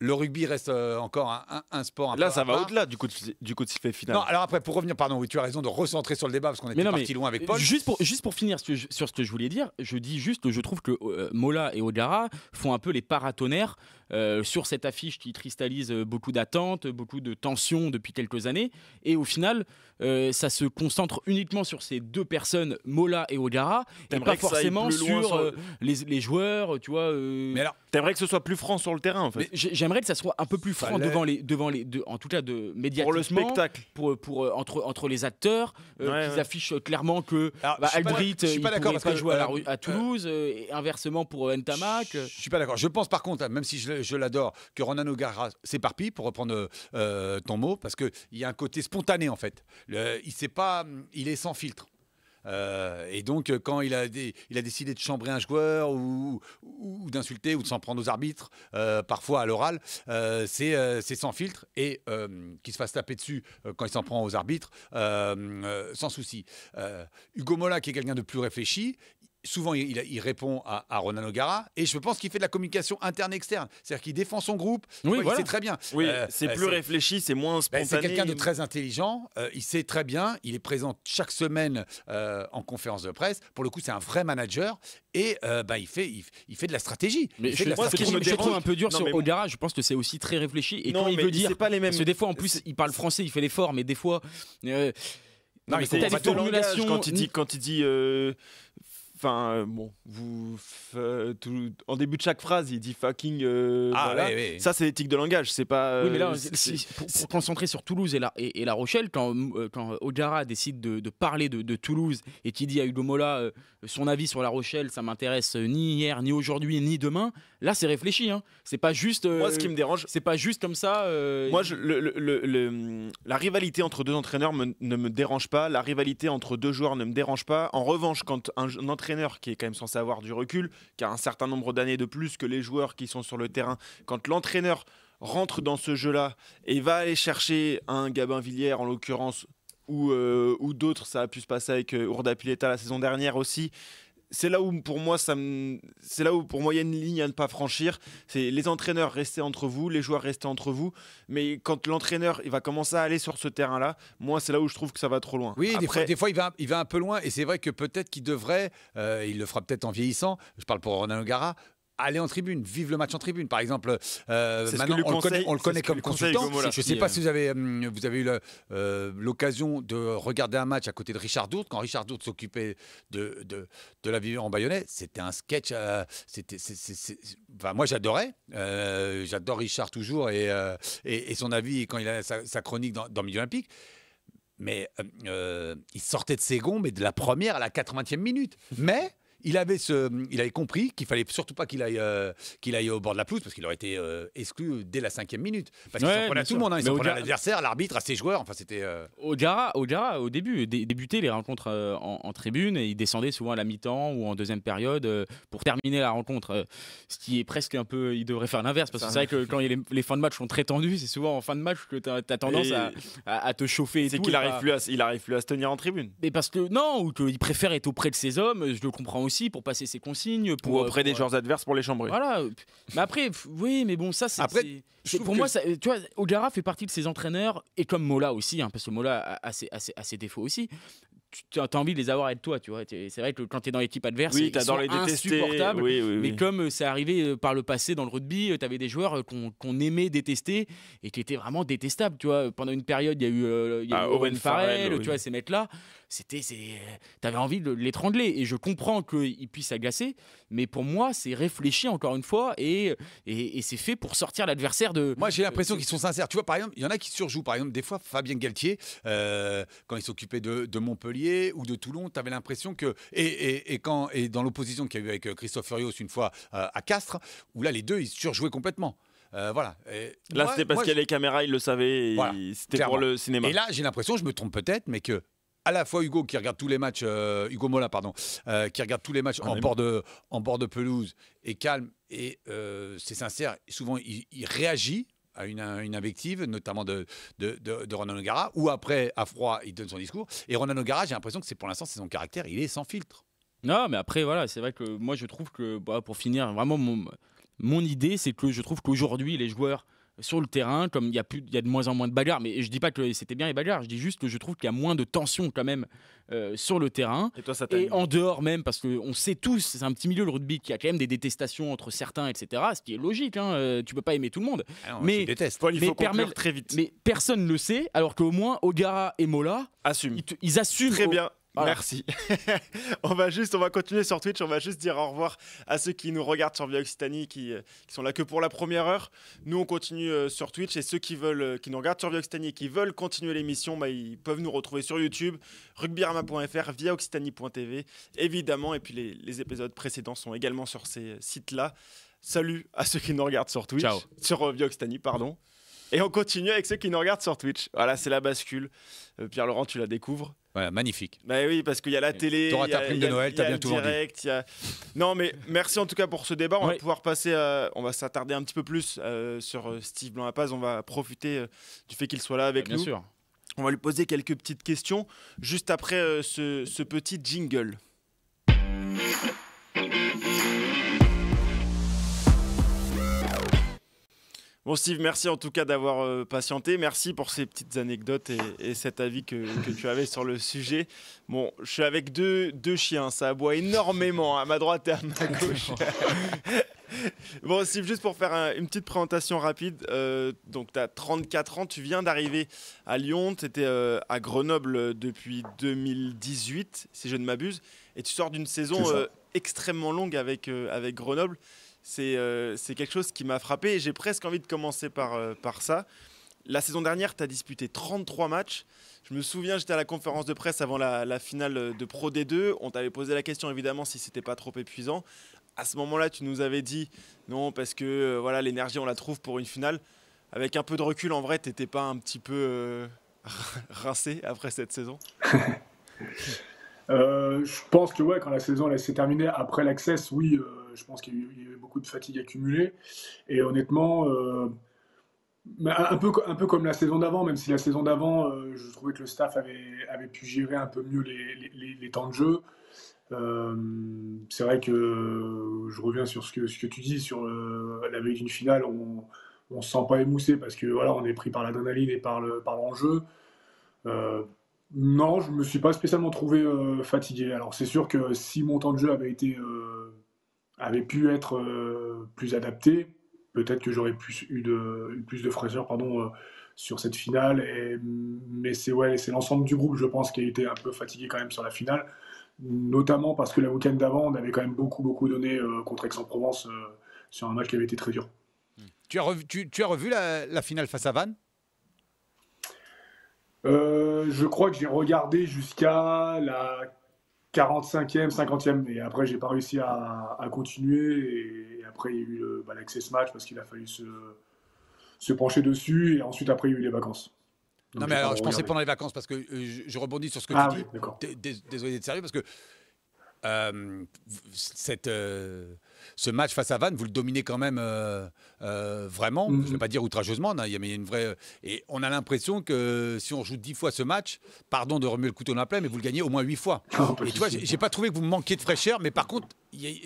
le rugby reste euh, encore un, un sport. là, ça va au-delà du coup de, du coup de sifflet final. Non, alors après, pour revenir, pardon, oui, tu as raison de recentrer sur le débat parce qu'on est parti loin avec Paul. Juste pour, juste pour finir sur, ce que je voulais dire, je dis juste que je trouve que euh, Mola et Odara font un peu les paratonnerres euh, sur cette affiche qui cristallise euh, beaucoup d'attentes, beaucoup de tensions depuis quelques années. Et au final, euh, ça se concentre uniquement sur ces deux personnes, Mola et Ogara, et pas forcément sur, les, joueurs, tu vois. Mais alors, t'aimerais que ce soit plus franc sur le terrain, en fait. J'aimerais que ça soit un peu plus franc devant les, devant les, deux en tout cas, de médiatiquement. Pour le spectacle, pour, pour entre, entre les acteurs, qui affichent clairement que bah, je pas d'accord parce à, à, Toulouse, et inversement pour Ntamak. Je suis pas d'accord. Je pense par contre, hein, même si je je l'adore, que Ronan O'Gara s'éparpille, pour reprendre euh, euh, ton mot, parce qu'il y a un côté spontané, en fait. il, sait pas, il est sans filtre. Euh, et donc, quand il a, il a décidé de chambrer un joueur ou, d'insulter ou de s'en prendre aux arbitres, parfois à l'oral, c'est sans filtre et qu'il se fasse taper dessus quand il s'en prend aux arbitres, sans souci. Hugo Mola, qui est quelqu'un de plus réfléchi, souvent il, répond à, à Ronan O'Gara et je pense qu'il fait de la communication interne externe c'est-à-dire qu'il défend son groupe oui, très bien oui, euh, c'est bah, plus réfléchi c'est moins bah, spontané c'est quelqu'un de très intelligent euh, il sait très bien il est présent chaque semaine euh, en conférence de presse pour le coup c'est un vrai manager et bah il, fait, il, fait de la stratégie mais je, trouve un peu dur sur O'Gara je pense que c'est aussi très réfléchi et non, quand il veut dire pas les mêmes parce que des fois en plus il parle français il fait l'effort mais des fois pas quand quand il dit Enfin, euh, bon, vous. Euh, en début de chaque phrase, il dit fucking. Euh, ah, Ça, c'est l'éthique de langage, c'est pas. pour, concentrer sur Toulouse et La, et, la Rochelle, quand, quand Ojara décide de, parler de, de, Toulouse et qui dit à Hugo Mola son avis sur La Rochelle, ça m'intéresse ni hier, ni aujourd'hui, ni demain, Là, c'est réfléchi. Hein. C'est pas juste. Euh, ce qui me dérange. C'est pas juste comme ça. Euh, Moi, je, le, la rivalité entre deux entraîneurs ne me dérange pas. La rivalité entre deux joueurs ne me dérange pas. En revanche, quand un, entraîneur qui est quand même censé avoir du recul, qui a un certain nombre d'années de plus que les joueurs qui sont sur le terrain, quand l'entraîneur rentre dans ce jeu-là et va aller chercher un Gabin Villiers, en l'occurrence, ou, euh, d'autres, ça a pu se passer avec Urda Pileta la saison dernière aussi, c'est là où pour moi ça c'est là où pour moi il y a une ligne à ne pas franchir c'est les entraîneurs rester entre vous les joueurs rester entre vous mais quand l'entraîneur il va commencer à aller sur ce terrain là moi c'est là où je trouve que ça va trop loin oui des, fois, il va il va un peu loin et c'est vrai que peut-être qu'il devrait euh, il le fera peut-être en vieillissant je parle pour Ronald Gara aller en tribune, vivre le match en tribune. Par exemple, euh, on, le connaît, comme consultant. je ne sais pas euh. si vous avez, hum, eu euh, l'occasion de regarder un match à côté de Richard Dourde. Quand Richard Dourde s'occupait de, la vie en baïonnette, c'était un sketch. moi, j'adorais. j'adore Richard toujours et, son avis quand il a sa, chronique dans, dans Milieu Olympique mais il sortait de ses mais de la première à la 80e minute. Mais il avait, ce, il avait compris qu'il fallait surtout pas qu'il aille, euh, qu'il aille au bord de la pelouse parce qu'il aurait été euh, exclu dès la cinquième minute. Parce que hein. s'en prenait à tout le monde, il s'en prenait à l'adversaire, l'arbitre, à ses joueurs. Enfin, c'était. Euh... Ogara, au début, débutait les rencontres euh, en, tribune et il descendait souvent à la mi-temps ou en deuxième période pour terminer la rencontre. ce qui est presque un peu. Il devrait faire l'inverse parce que c'est vrai que quand les, fins de match sont très tendues, c'est souvent en fin de match que tu as, tendance à, te chauffer. C'est qu'il n'arrive plus, il plus à se tenir en tribune. Mais parce que non, ou qu'il préfère être auprès de ses hommes, je le comprends aussi pour passer ses consignes. Pour, auprès des joueurs adverses pour les chambrer. Voilà. Euh, mais après, oui, mais bon, ça, c'est. Après, pour moi, ça, euh, tu vois, Ogara fait partie de ses entraîneurs, et comme Mola aussi, hein, parce que Mola a, ses, défauts aussi tu as envie de les avoir avec toi, tu vois. C'est vrai que quand tu es dans l'équipe adverse, oui, ils sont les insupportables. mais comme euh, c'est arrivé par le passé dans le rugby, tu avais des joueurs qu'on aimait détester et qui étaient vraiment détestables, tu vois. Pendant une période, il y a eu, y a ah, Owen, Farrell tu vois, ces mecs-là c'était, euh, t'avais envie de l'étrangler. Et je comprends qu'il puisse agacer, mais pour moi, c'est réfléchi encore une fois et, c'est fait pour sortir l'adversaire de. Moi, j'ai l'impression qu'ils sont sincères. Tu vois, par exemple, il y en a qui surjouent. Par exemple, des fois, Fabien Galtier, euh, quand il s'occupait de, Montpellier ou de Toulon, t'avais l'impression que et, et, quand et dans l'opposition qu'il y a eu avec euh, Christophe Furios une fois à Castres, où là, les deux, ils surjouaient complètement. voilà. là, c'était parce qu'il y les caméras, ils le savaient. C'était pour le cinéma. Et là, j'ai l'impression, je me trompe peut-être, mais que à la fois Hugo qui regarde tous les matchs, euh, Hugo Mola, pardon, euh, qui regarde tous les matchs en bord, de, en bord de pelouse et calme et euh, c'est sincère. Souvent, il, réagit à une, invective, notamment de, de, de, Ronan O'Gara, ou après, à froid, il donne son discours. Et Ronan O'Gara, j'ai l'impression que c'est pour l'instant, c'est son caractère, il est sans filtre. Non, mais après, voilà, c'est vrai que moi, je trouve que, bah, pour finir, vraiment, mon, mon idée, c'est que je trouve qu'aujourd'hui, les joueurs sur le terrain, comme il y, a plus, y a de moins en moins de bagarres, mais je dis pas que c'était bien les bagarres, je dis juste que je trouve qu'il y a moins de tension quand même euh, sur le terrain. Et, ça en dehors même, parce qu'on sait tous, c'est un petit milieu le rugby, qui a quand même des détestations entre certains, etc. Ce qui est logique, hein, euh, tu peux pas aimer tout le monde. Ah mais, il mais personne ne le sait, alors qu'au moins Ogara et Mola, Ils, ils, assument. Très bien. Merci. [laughs] on va juste, on va continuer sur Twitch. On va juste dire au revoir à ceux qui nous regardent sur Via Occitanie, qui, euh, sont là que pour la première heure. Nous, on continue euh, sur Twitch et ceux qui veulent, euh, qui nous regardent sur Via Occitanie et qui veulent continuer l'émission, bah, ils peuvent nous retrouver sur YouTube, rugbyrama.fr, Occitanie.tv évidemment. Et puis les, épisodes précédents sont également sur ces sites-là. Salut à ceux qui nous regardent sur Twitch, sur Via Occitanie, pardon. Et on continue avec ceux qui nous regardent sur Twitch. Voilà, c'est la bascule. Pierre Laurent, tu la découvres magnifique. Bah oui, parce qu'il y a la télé. T'auras ta prime de Noël, t'as bien tout direct, Non, mais merci en tout cas pour ce débat. On va pouvoir passer, à... Euh, on va s'attarder un petit peu plus euh, sur euh, Steve blanc Paz. On va profiter du fait qu'il soit là avec nous. Bien sûr. On va lui poser quelques petites questions juste après ce petit jingle. Bon, Steve, merci en tout cas d'avoir euh, patienté. Merci pour ces petites anecdotes et, cet avis que, tu avais sur le sujet. Bon, je suis avec deux, chiens. Ça aboie énormément à ma droite et à ma gauche. [laughs] bon, Steve, juste pour faire une petite présentation rapide, euh, donc tu as 34 ans, tu viens d'arriver à Lyon, tu étais euh, à Grenoble depuis 2018, si je ne m'abuse, et tu sors d'une saison extrêmement longue avec, avec Grenoble. Euh, c'est quelque chose qui m'a frappé et j'ai presque envie de commencer par, euh, ça. La saison dernière, tu as disputé 33 matchs. Je me souviens, j'étais à la conférence de presse avant la, finale euh, de Pro D2. On t'avait posé la question, évidemment, si c'était pas trop épuisant. À ce moment-là, tu nous avais dit non, parce que voilà, l'énergie, on la trouve pour une finale. Avec un peu de recul, en vrai, t'étais pas un petit peu [laughs] rincé après cette saison [laughs] Je pense que ouais, quand la saison s'est terminée après l'Access, oui, euh, je pense qu'il y, avait beaucoup de fatigue accumulée. Et honnêtement, euh, un peu, un peu comme la saison d'avant, même si la saison d'avant, euh, je trouvais que le staff avait, avait pu gérer un peu mieux les, temps de jeu. c'est vrai que je reviens sur ce que, ce que tu dis, sur la veille d'une finale, on ne se sent pas émoussé parce que voilà, on est pris par l'adrénaline et par l'enjeu. non, je ne me suis pas spécialement trouvé fatigué. Alors c'est sûr que si mon temps de jeu avait été avait pu être euh, plus adapté, peut-être que j'aurais plus eu de, plus de fraiseur pardon, euh, sur cette finale. mais c'est ouais, l'ensemble du groupe, je pense, qui a été un peu fatigué quand même sur la finale, notamment parce que la week-end d'avant, on avait quand même beaucoup, beaucoup donné euh, contre Aix-en-Provence sur un match qui avait été très dur. Tu as revu, tu, as revu la, la, finale face à Vannes je crois que j'ai regardé jusqu'à la 45e, 50e. Et après, j'ai pas réussi à, continuer. Et, après, il y a eu euh, bah, l'access match parce qu'il a fallu se, se, pencher dessus. Et ensuite, après, il y a eu les vacances. non, mais alors, je pensais pendant les vacances parce que euh, je, rebondis sur ce que ah tu oui, dis. Désolé d'être sérieux parce que euh, euh, ce match face à Vannes, vous le dominez quand même euh, vraiment, mm-hmm. je ne vais pas dire outrageusement, hein, mais il y a une vraie. Et on a l'impression que si on joue dix fois ce match, pardon de remuer le couteau dans la plaie, mais vous le gagnez au moins huit fois. et tu vois, j'ai pas trouvé que vous manquiez de fraîcheur, mais par contre, il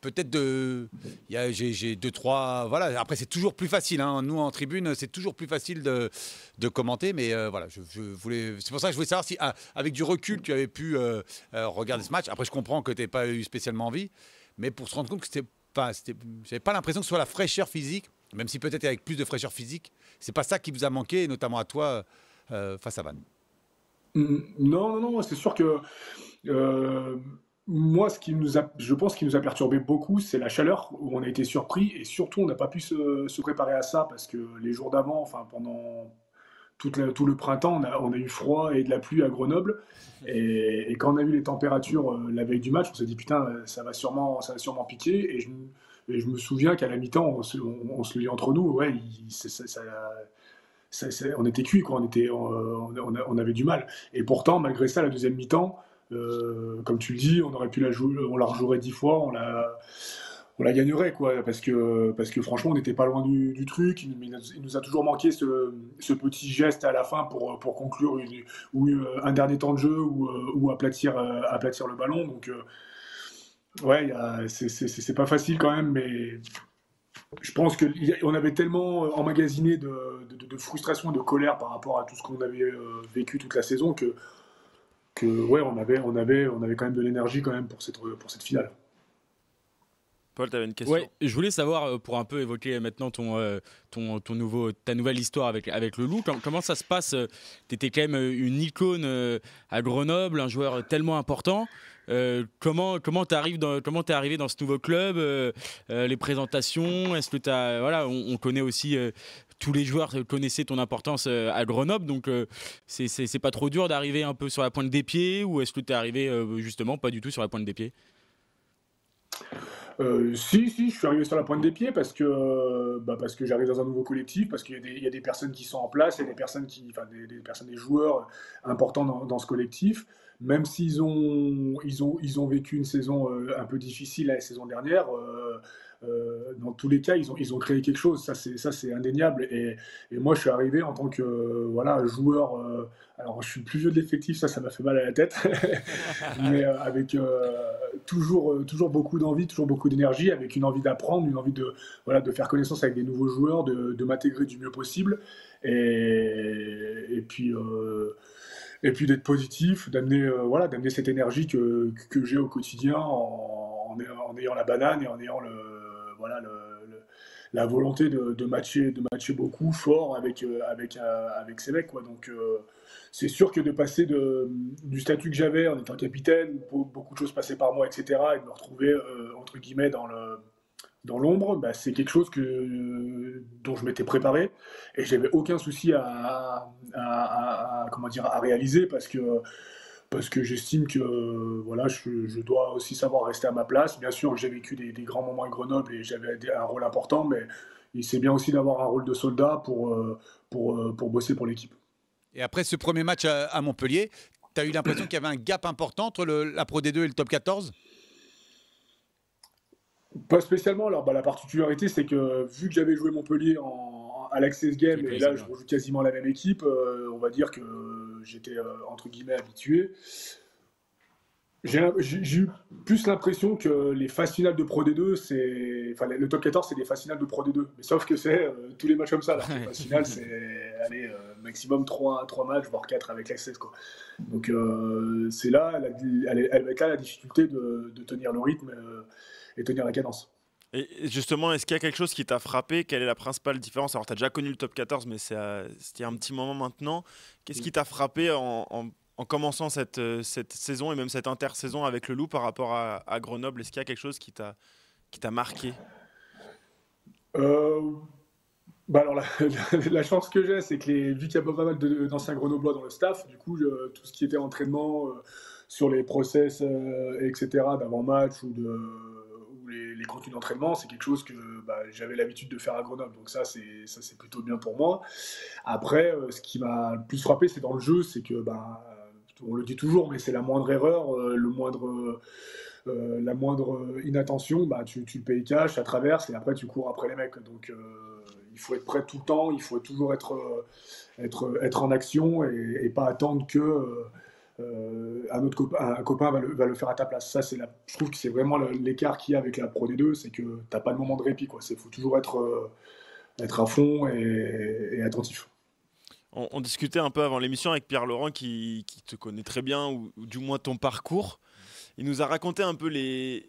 peut-être de. J'ai deux, trois. Voilà. Après, c'est toujours plus facile. Hein. Nous, en tribune, c'est toujours plus facile de, commenter. Mais euh, voilà, je, voulais. C'est pour ça que je voulais savoir si, ah, avec du recul, tu avais pu euh, euh, regarder ce match. Après, je comprends que tu n'aies pas eu spécialement envie. Mais pour se rendre compte que c'était pas. J'avais pas l'impression que ce soit la fraîcheur physique, même si peut-être avec plus de fraîcheur physique, c'est pas ça qui vous a manqué, notamment à toi, face à Van. Non, non, non, c'est sûr que moi, ce qui nous a, je pense, qui nous a perturbé beaucoup, c'est la chaleur où on a été surpris et surtout on n'a pas pu se, préparer à ça parce que les jours d'avant, enfin pendant tout le printemps, on a, eu froid et de la pluie à Grenoble et, quand on a eu les températures euh, la veille du match, on s'est dit putain, euh, ça va sûrement, ça va sûrement piquer et je, me souviens qu'à la mi-temps, on, se le dit entre nous, ouais, on était cuit, quoi. On, était, on, avait du mal. Et pourtant, malgré ça, la deuxième mi-temps, euh, comme tu le dis, on aurait pu la jouer, on la rejouerait dix fois, on la, on la gagnerait, quoi, parce que, parce que franchement, on n'était pas loin du, truc. Il, il, nous a toujours manqué ce, petit geste à la fin pour, pour conclure ou euh, un dernier temps de jeu ou, euh, aplatir, le ballon. Donc, ouais, c'est pas facile quand même, mais je pense qu'on avait tellement emmagasiné de, de, frustration et de colère par rapport à tout ce qu'on avait vécu toute la saison que ouais, on avait, on avait, on avait quand même de l'énergie quand même pour cette, pour cette finale. Paul, tu avais une question. Ouais, je voulais savoir, euh, pour un peu évoquer maintenant ton, euh, ton, ton, nouveau, ta nouvelle histoire avec, avec le loup, comment ça se passe euh, Tu étais quand même une icône à Grenoble, un joueur tellement important. comment comment arrives dans comment es arrivé dans ce nouveau club les présentations est-ce que as, voilà on connaît aussi tous les joueurs connaissaient ton importance euh, à Grenoble, donc euh, c'est pas trop dur d'arriver un peu sur la pointe des pieds ou est-ce que tu es arrivé euh, justement pas du tout sur la pointe des pieds si, si, je suis arrivé sur la pointe des pieds parce que, bah, parce que j'arrive dans un nouveau collectif, parce qu'il y, a des personnes qui sont en place, il y a des personnes, qui, enfin, des, personnes, des joueurs importants dans, ce collectif. Même s'ils ont, ils ont, ils ont vécu une saison un peu difficile la saison dernière, euh, dans tous les cas, ils ont, ils ont créé quelque chose. Ça, c'est indéniable. Et, et, moi, je suis arrivé en tant que euh, voilà, joueur. Euh, alors, je suis plus vieux de l'effectif, ça, ça m'a fait mal à la tête. [laughs] Mais avec toujours, toujours beaucoup d'envie, toujours beaucoup d'énergie, avec une envie d'apprendre, une envie de, voilà, de faire connaissance avec des nouveaux joueurs, de, de m'intégrer du mieux possible. Et, et puis. et puis d'être positif, d'amener voilà, d'amener cette énergie que, que j'ai au quotidien en, en, ayant la banane et en ayant le, voilà le, la volonté de, matcher de matcher beaucoup fort avec euh, avec euh, avec ses mecs quoi. Donc euh, c'est sûr que de passer de, du statut que j'avais en étant capitaine, beaucoup de choses passaient par moi, etc. Et de me retrouver entre guillemets dans le dans l'ombre, bah, c'est quelque chose que, dont je m'étais préparé et j'avais aucun souci à, à, comment dire, à réaliser parce que parce que j'estime que euh, voilà, je, dois aussi savoir rester à ma place. Bien sûr, j'ai vécu des, grands moments à Grenoble et j'avais un rôle important, mais c'est bien aussi d'avoir un rôle de soldat pour, euh, pour, euh, pour bosser pour l'équipe. Et après ce premier match à, Montpellier, tu as eu l'impression qu'il y avait un gap important entre la Pro D2 et le top 14 Pas spécialement. Alors, bah, la particularité, c'est que vu que j'avais joué Montpellier en, à l'Access Game, et là, je rejoue quasiment la même équipe, on va dire que j'étais euh, entre guillemets habitué. J'ai eu plus l'impression que les phases finales de Pro D2, c'est. Enfin, le top 14, c'est des phases finales de Pro D2. Mais sauf que c'est euh, tous les matchs comme ça. Là. Les finales, c'est euh, maximum 3, 3 matchs, voire 4 avec l'accès. Donc, c'est là, la, elle, la difficulté de, de tenir le rythme et tenir la cadence. Et justement, est-ce qu'il y a quelque chose qui t'a frappé Quelle est la principale différence Alors, tu as déjà connu le top 14, mais euh, c'était un petit moment maintenant. Qu'est-ce mm. qui t'a frappé en, commençant cette, euh, cette, saison et même cette intersaison avec le Loup par rapport à, Grenoble Est-ce qu'il y a quelque chose qui t'a marqué euh, Bah alors la, chance que j'ai, c'est que les, vu qu'il y a pas mal d'anciens grenoblois dans le staff, du coup, tout ce qui était entraînement sur les process, etc., d'avant-match ou de, les, contenus d'entraînement, c'est quelque chose que bah, j'avais l'habitude de faire à Grenoble, donc ça c'est ça c'est plutôt bien pour moi. Après, euh, ce qui m'a le plus frappé, c'est dans le jeu, c'est que bah, on le dit toujours, mais c'est la moindre erreur, euh, le moindre euh, la moindre inattention, bah, tu, tu payes cash, ça traverse et après tu cours après les mecs. Donc il faut être prêt tout le temps, il faut toujours être, être, être en action et pas attendre que euh, un copain, va, le, faire à ta place. Ça, je trouve que c'est vraiment l'écart qu'il y a avec la Pro D2, c'est que t'as pas de moment de répit. Il faut toujours être, euh, être à fond et, attentif. On, discutait un peu avant l'émission avec Pierre Laurent, qui, te connaît très bien, ou, du moins ton parcours. Il nous a raconté un peu les,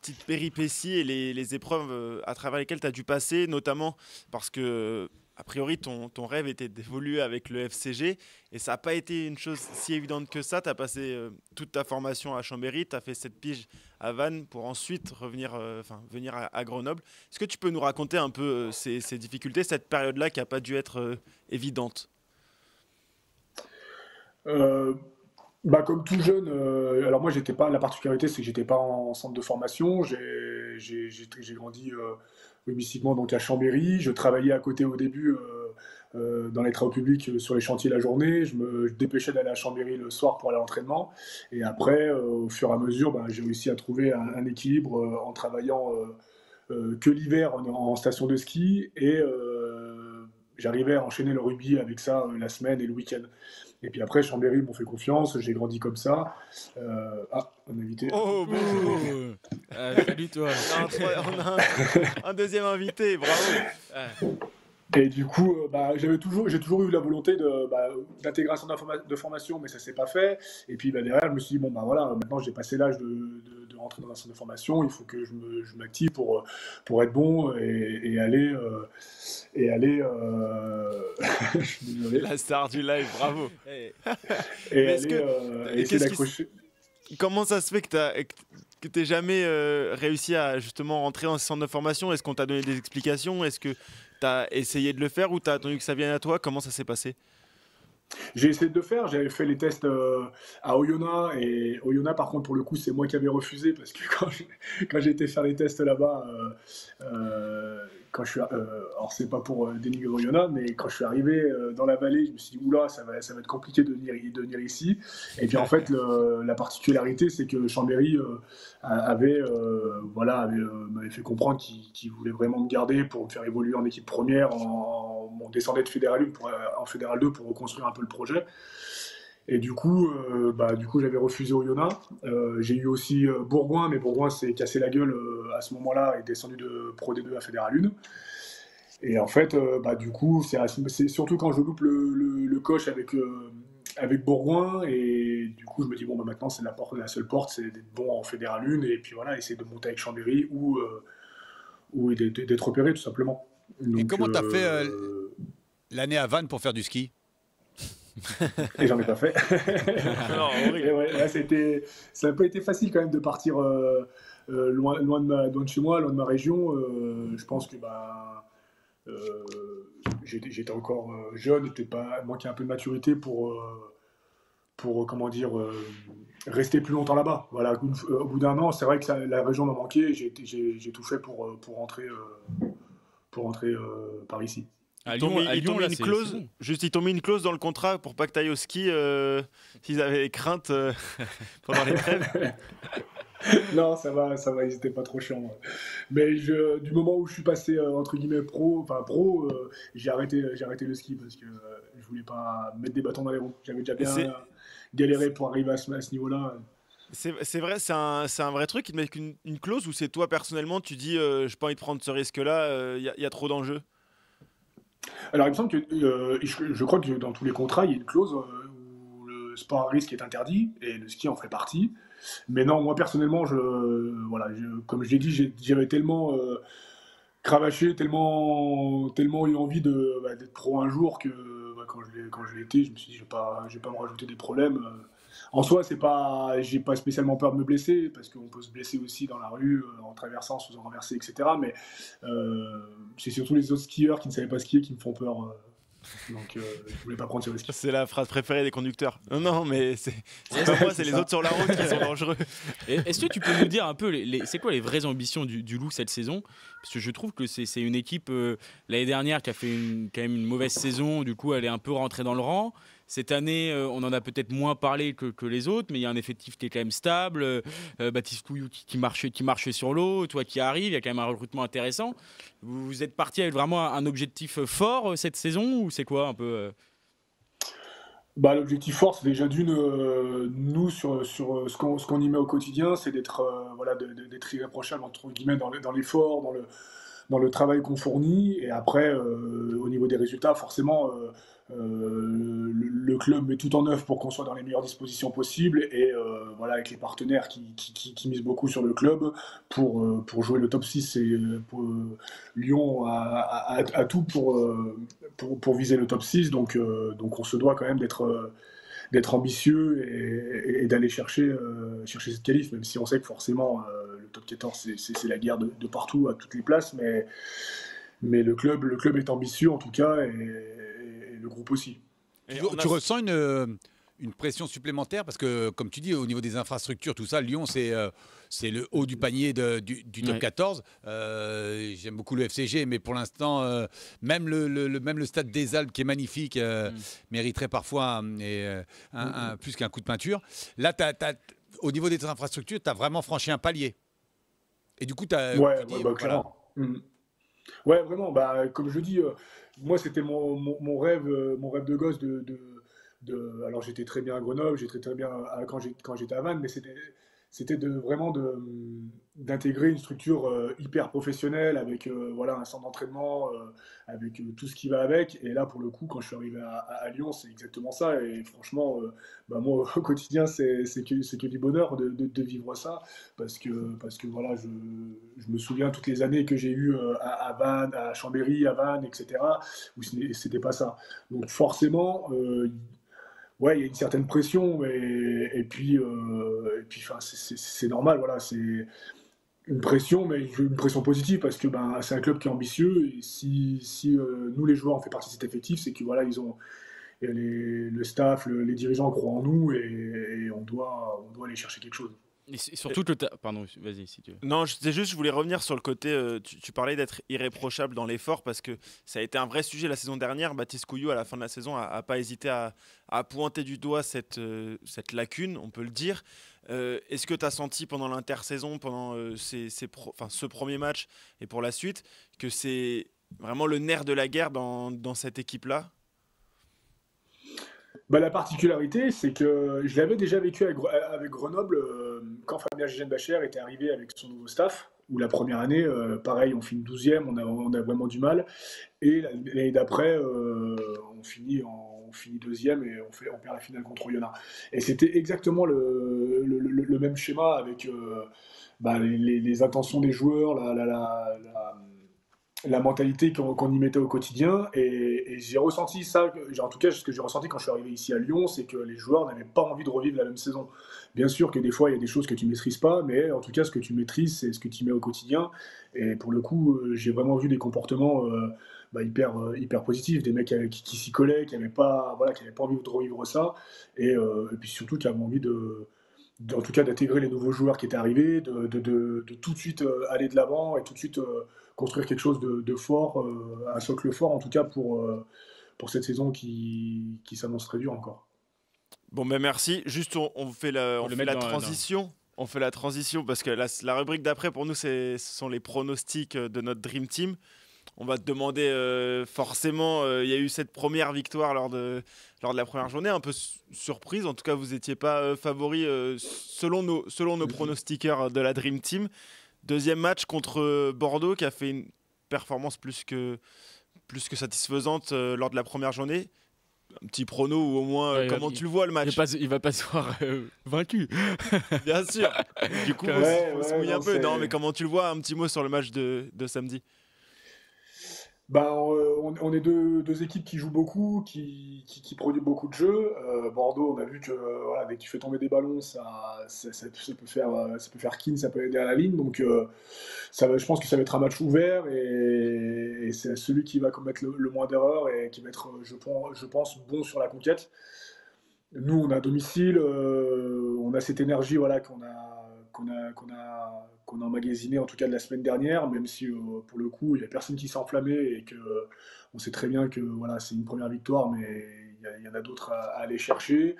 petites péripéties et les, les épreuves euh, à travers lesquelles tu as dû passer, notamment parce que a priori, ton, ton rêve était d'évoluer avec le FCG et ça n'a pas été une chose si évidente que ça. Tu as passé euh, toute ta formation à Chambéry, tu as fait cette pige à Vannes pour ensuite revenir euh, venir à, Grenoble. Est-ce que tu peux nous raconter un peu euh, ces, difficultés, cette période-là qui n'a pas dû être évidente bah, comme tout jeune, alors moi j'étais pas, la particularité c'est que j'étais pas en centre de formation, j'ai grandi publiciquement donc à Chambéry. Je travaillais à côté au début euh, euh, dans les travaux publics euh, sur les chantiers la journée. Je me dépêchais d'aller à Chambéry le soir pour aller à l'entraînement. Et après, au fur et à mesure, ben, j'ai réussi à trouver un, équilibre en travaillant que l'hiver en, en, station de ski et j'arrivais à enchaîner le rugby avec ça la semaine et le week-end. Et puis après, Chambéry m'ont fait confiance, j'ai grandi comme ça. Euh, ah, un invité. Oh, [laughs] bonjour ah, Salut toi un, deuxième invité, bravo Et du coup, euh, bah, j'avais toujours, j'ai toujours eu la volonté de, bah, d'intégration de formation, mais ça s'est pas fait. Et puis bah, derrière, je me suis dit bon bah voilà, maintenant j'ai passé l'âge de rentrer dans un centre de formation, il faut que je m'active je pour, euh, pour être bon et, aller. et aller euh, euh, [laughs] je La star du live, bravo. [laughs] et Comment ça se fait que tu n'es jamais réussi à justement rentrer en centre de formation Est-ce qu'on t'a donné des explications Est-ce que tu as essayé de le faire ou tu as attendu que ça vienne à toi Comment ça s'est passé j'ai essayé de faire, j'avais fait les tests euh, à Oyonnax, et Oyonnax par contre pour le coup c'est moi qui avais refusé parce que [laughs] quand j'ai été faire les tests là-bas, euh, euh, quand je suis, alors c'est pas pour dénigrer Oyonnax, mais quand je suis arrivé dans la vallée, je me suis dit oula ça va, ça va être compliqué de venir, de ici. Et puis en fait la particularité c'est que Chambéry avait voilà m'avait fait comprendre qu'il voulait vraiment me garder pour me faire évoluer en équipe première, en, descendait de Fédéral 1 pour, euh, en Fédéral 2 pour reconstruire un peu le projet. Et du coup, euh, bah, du coup j'avais refusé au Euh, j'ai eu aussi euh, Bourgoin, mais Bourgoin s'est cassé la gueule à ce moment-là et descendu de Pro D2 à Fédéral 1. Et en fait, bah, du coup, c'est surtout quand je loupe le, le, coche avec, avec Bourgoin. Et du coup, je me dis, bon, bah, maintenant, c'est la, porte, la seule porte, c'est d'être bon en Fédéral 1. Et puis voilà, essayer de monter avec Chambéry ou, ou d'être opéré tout simplement. et comment t'as fait l'année à Vannes pour faire du ski et j'en ai pas fait. [laughs] c'était, ça n'a pas été facile quand même de partir euh, euh, loin, loin, de chez moi, loin de ma région. Euh, je pense que bah, j'étais, encore jeune, j'étais pas, manqué un peu de maturité pour, pour comment dire, rester plus longtemps là-bas. Voilà, au bout d'un an, c'est vrai que la région m'a manqué. J'ai, tout fait pour, pour rentrer, pour rentrer par ici ils mis, une clause, juste ils t'ont mis une clause dans le contrat pour pas que t'ailles au ski euh, s'ils avaient crainte euh, [laughs] pendant les trêves. [laughs] non, ça va, ça va, ils étaient pas trop chiants. Mais je, du moment où je suis passé euh, entre guillemets pro, enfin pro, j'ai arrêté, arrêté le ski parce que je voulais pas mettre des bâtons dans les roues. J'avais déjà bien galéré pour arriver à ce, niveau-là. C'est, vrai, c'est un, vrai truc. Ils te une, clause où c'est toi personnellement, tu dis, j'ai pas envie de prendre ce risque-là, il y, y, a trop d'enjeux. Alors, il me semble que euh, je, crois que dans tous les contrats, il y a une clause euh, où le sport à risque est interdit et le ski en fait partie. Mais non, moi personnellement, je, voilà, comme je l'ai dit, j'avais tellement euh, cravaché, tellement, tellement eu envie de, bah, d'être pro un jour que bah, quand, je l'ai, été, je me suis dit, je ne vais pas me rajouter des problèmes. En soi, c'est pas, j'ai pas spécialement peur de me blesser parce qu'on peut se blesser aussi dans la rue euh, en traversant, en se faisant renverser, etc. Mais euh, c'est surtout les autres skieurs qui ne savaient pas skier qui me font peur. Euh. Donc, je voulais pas prendre sur le ski. C'est la phrase préférée des conducteurs. Non, mais c'est moi, c'est les autres sur la route qui sont dangereux. Est-ce que tu peux nous dire un peu, c'est quoi les vraies ambitions du, Loup cette saison Parce que je trouve que c'est une équipe l'année dernière qui a fait quand même une mauvaise saison. Du coup, elle est un peu rentrée dans le rang. Cette année, euh, on en a peut-être moins parlé que, les autres, mais il y a un effectif qui est quand même stable. Euh, euh, Baptiste Couillou qui, marche marchait, qui marchait sur l'eau, toi qui arrives, il y a quand même un recrutement intéressant. Vous, êtes parti avec vraiment un, objectif fort cette saison ou c'est quoi un peu bah, L'objectif fort, c'est déjà d'une, nous, sur, sur ce qu'on y met au quotidien, c'est d'être voilà, d'être irréprochable, entre guillemets, dans l'effort, dans, le, dans le travail qu'on fournit. Et après, au niveau des résultats, forcément, euh, le, club met tout en œuvre pour qu'on soit dans les meilleures dispositions possibles et euh, voilà avec les partenaires qui, misent beaucoup sur le club pour, euh, pour jouer le top 6 et Lyon a, tout pour, pour, viser le top 6 donc, donc on se doit quand même d'être ambitieux et, d'aller chercher, chercher cette qualif, même si on sait que forcément le top 14 c'est la guerre de, de, partout à toutes les places, mais, mais le, club, le club est ambitieux en tout cas et, le groupe aussi. tu, ressens une, euh, une, pression supplémentaire parce que, comme tu dis, au niveau des infrastructures, tout ça, Lyon, c'est euh, le haut du panier du, top 14. Euh, j'aime beaucoup le FCG, mais pour l'instant, même, le, même le stade des Alpes, qui est magnifique, mm. mériterait parfois un, un, plus qu'un coup de peinture. Là, as, au niveau des infrastructures, tu as vraiment franchi un palier. Et du coup, tu as. Ouais, vraiment. Bah, comme je dis, euh, moi, c'était mon, mon, rêve, euh, mon rêve de gosse de, de, alors, j'étais très bien à Grenoble, j'étais très bien quand quand j'étais à Vannes, mais c'était c'était de, vraiment de, hum, d'intégrer une structure euh, hyper professionnelle avec euh, voilà, un centre d'entraînement, euh, avec tout ce qui va avec. Et là, pour le coup, quand je suis arrivé à, Lyon, c'est exactement ça. Et franchement, bah, moi, [laughs] au quotidien, c'est, que, que, du bonheur de, de, vivre ça. Parce que, parce que voilà, je, je, me souviens toutes les années que j'ai eues à, Vannes, à Chambéry, à Vannes, etc., où c'était pas ça. Donc forcément, ouais, il y a une certaine pression, et, puis, euh, puis, c'est normal, voilà, c'est une pression, mais une pression positive parce que ben, c'est un club qui est ambitieux et si, si euh, nous les joueurs on fait partie de cet effectif, c'est que voilà ils ont le staff, les dirigeants croient en nous et, et on doit on doit aller chercher quelque chose. Et, Pardon, vas-y si tu veux. Non, c'est juste, je voulais revenir sur le côté. Euh, tu, parlais d'être irréprochable dans l'effort parce que ça a été un vrai sujet la saison dernière. Baptiste Couillou, à la fin de la saison, a, pas hésité à, pointer du doigt cette, euh, cette lacune, on peut le dire. Euh, est-ce que tu as senti pendant l'intersaison, pendant ces, ces ce premier match et pour la suite, que c'est vraiment le nerf de la guerre dans, dans cette équipe-là bah, la particularité, c'est que je l'avais déjà vécu avec, Grenoble euh, quand Fabien Bacher était arrivé avec son nouveau staff. Où la première année, euh, pareil, on finit 12e, on a, vraiment du mal. Et l'année d'après, euh, on finit on deuxième et on, perd la finale contre Yona. Et c'était exactement le, même schéma avec bah, les, intentions des joueurs, la, la la mentalité qu'on y mettait au quotidien. Et, j'ai ressenti ça, en tout cas ce que j'ai ressenti quand je suis arrivé ici à Lyon, c'est que les joueurs n'avaient pas envie de revivre la même saison. Bien sûr que des fois, il y a des choses que tu maîtrises pas, mais en tout cas, ce que tu maîtrises, c'est ce que tu mets au quotidien. Et pour le coup, euh, j'ai vraiment vu des comportements euh, bah, hyper, euh, hyper positifs, des mecs qui, s'y collaient, qui n'avaient pas, voilà, pas envie de revivre ça, et, puis surtout qui avaient envie de en tout cas d'intégrer les nouveaux joueurs qui étaient arrivés, de, tout de suite aller de l'avant et tout de suite construire quelque chose de, fort, euh, un socle fort en tout cas pour, euh, pour cette saison qui, qui s'annonce très dure encore. Bon, ben merci. Juste, on, fait la, transition. On fait la transition parce que la, rubrique d'après pour nous, ce sont les pronostics de notre Dream Team. On va te demander euh, forcément, il y a eu cette première victoire lors de, lors de la première journée, un peu surprise. En tout cas, vous n'étiez pas favori selon nos, selon nos pronostiqueurs de la Dream Team. Deuxième match contre euh, Bordeaux qui a fait une performance plus que, plus que satisfaisante euh, lors de la première journée. Un petit prono ou au moins euh, comment tu le vois le match il, ne va pas se voir vaincu. [laughs] Bien sûr. Du coup, on, se mouille un peu. Non, mais comment tu le vois Un petit mot sur le match de, de samedi bah, on, euh, est deux, équipes qui jouent beaucoup, qui, qui, produisent beaucoup de jeux. Euh, Bordeaux, on a vu que euh, voilà, dès que tu fais tomber des ballons, ça, peut faire, ça peut faire kin, ça peut aider à la ligne. Donc, ça je pense que ça va être un match ouvert et, c'est celui qui va commettre le, moins d'erreurs et qui va être, je pense, je pense, bon sur la conquête. Nous, on a domicile, on a cette énergie voilà, qu'on a qu'on a, qu'on a, a emmagasiné en tout cas de la semaine dernière, même si euh, pour le coup il n'y a personne qui s'est enflammé et que euh, on sait très bien que voilà c'est une première victoire, mais il y, en a d'autres à, aller chercher.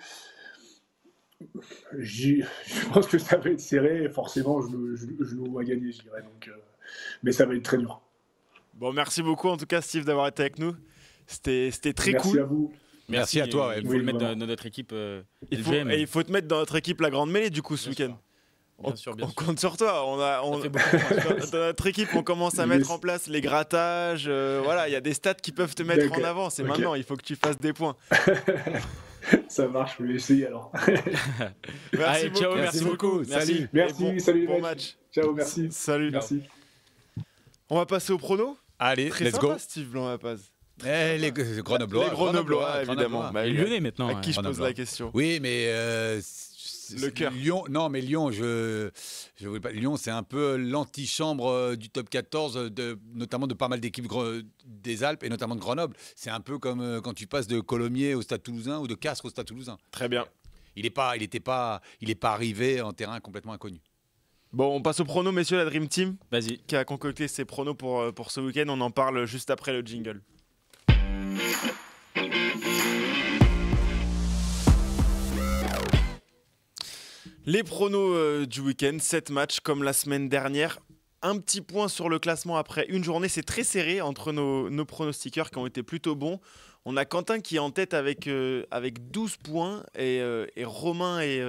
je pense que ça va être serré et forcément je, le, vois gagner, je dirais. Donc, euh, mais ça va être très dur. Bon, merci beaucoup en tout cas Steve d'avoir été avec nous. C'était, c'était très cool. Merci à vous. Merci, à toi. Il vous faut le mettre dans notre équipe. il faut, et il faut te mettre dans notre équipe la grande mêlée du coup ce week-end on compte sur toi. On a, dans notre équipe, on commence à mettre en place les grattages. Euh, [laughs] voilà, il y a des stats qui peuvent te mettre en avant. C'est maintenant, il faut que tu fasses des points. [laughs] Ça marche, je vais essayer alors. [laughs] merci, beaucoup. Ciao, merci, beaucoup. Salut. Merci, bon, salut. Bon match. Ciao, merci. Salut. Merci. On va passer au prono. Allez, Très let's sympa, go. Steve blanc la Eh, les Grenoblois. Les Grenoblois, évidemment. il Lyonnais bah, maintenant. À qui je pose la question. Oui, mais euh, le cœur. non, mais Lyon, je, je pas. Lyon, c'est un peu l'antichambre euh, du top 14, euh, notamment de pas mal d'équipes des Alpes et notamment de Grenoble. C'est un peu comme euh, quand tu passes de Colomiers au Stade Toulousain ou de Castres au Stade Toulousain. Très bien. Il n'est pas, il était pas, il est pas arrivé en terrain complètement inconnu. Bon, on passe au pronos, messieurs, la Dream Team. Vas-y. Qui a concocté ses pronos pour, pour ce week-end. On en parle juste après le jingle. Les pronos euh, du week-end, 7 matchs comme la semaine dernière. Un petit point sur le classement après une journée, c'est très serré entre nos, pronostiqueurs qui ont été plutôt bons. On a Quentin qui est en tête avec, euh, avec 12 points euh, et, Romain et,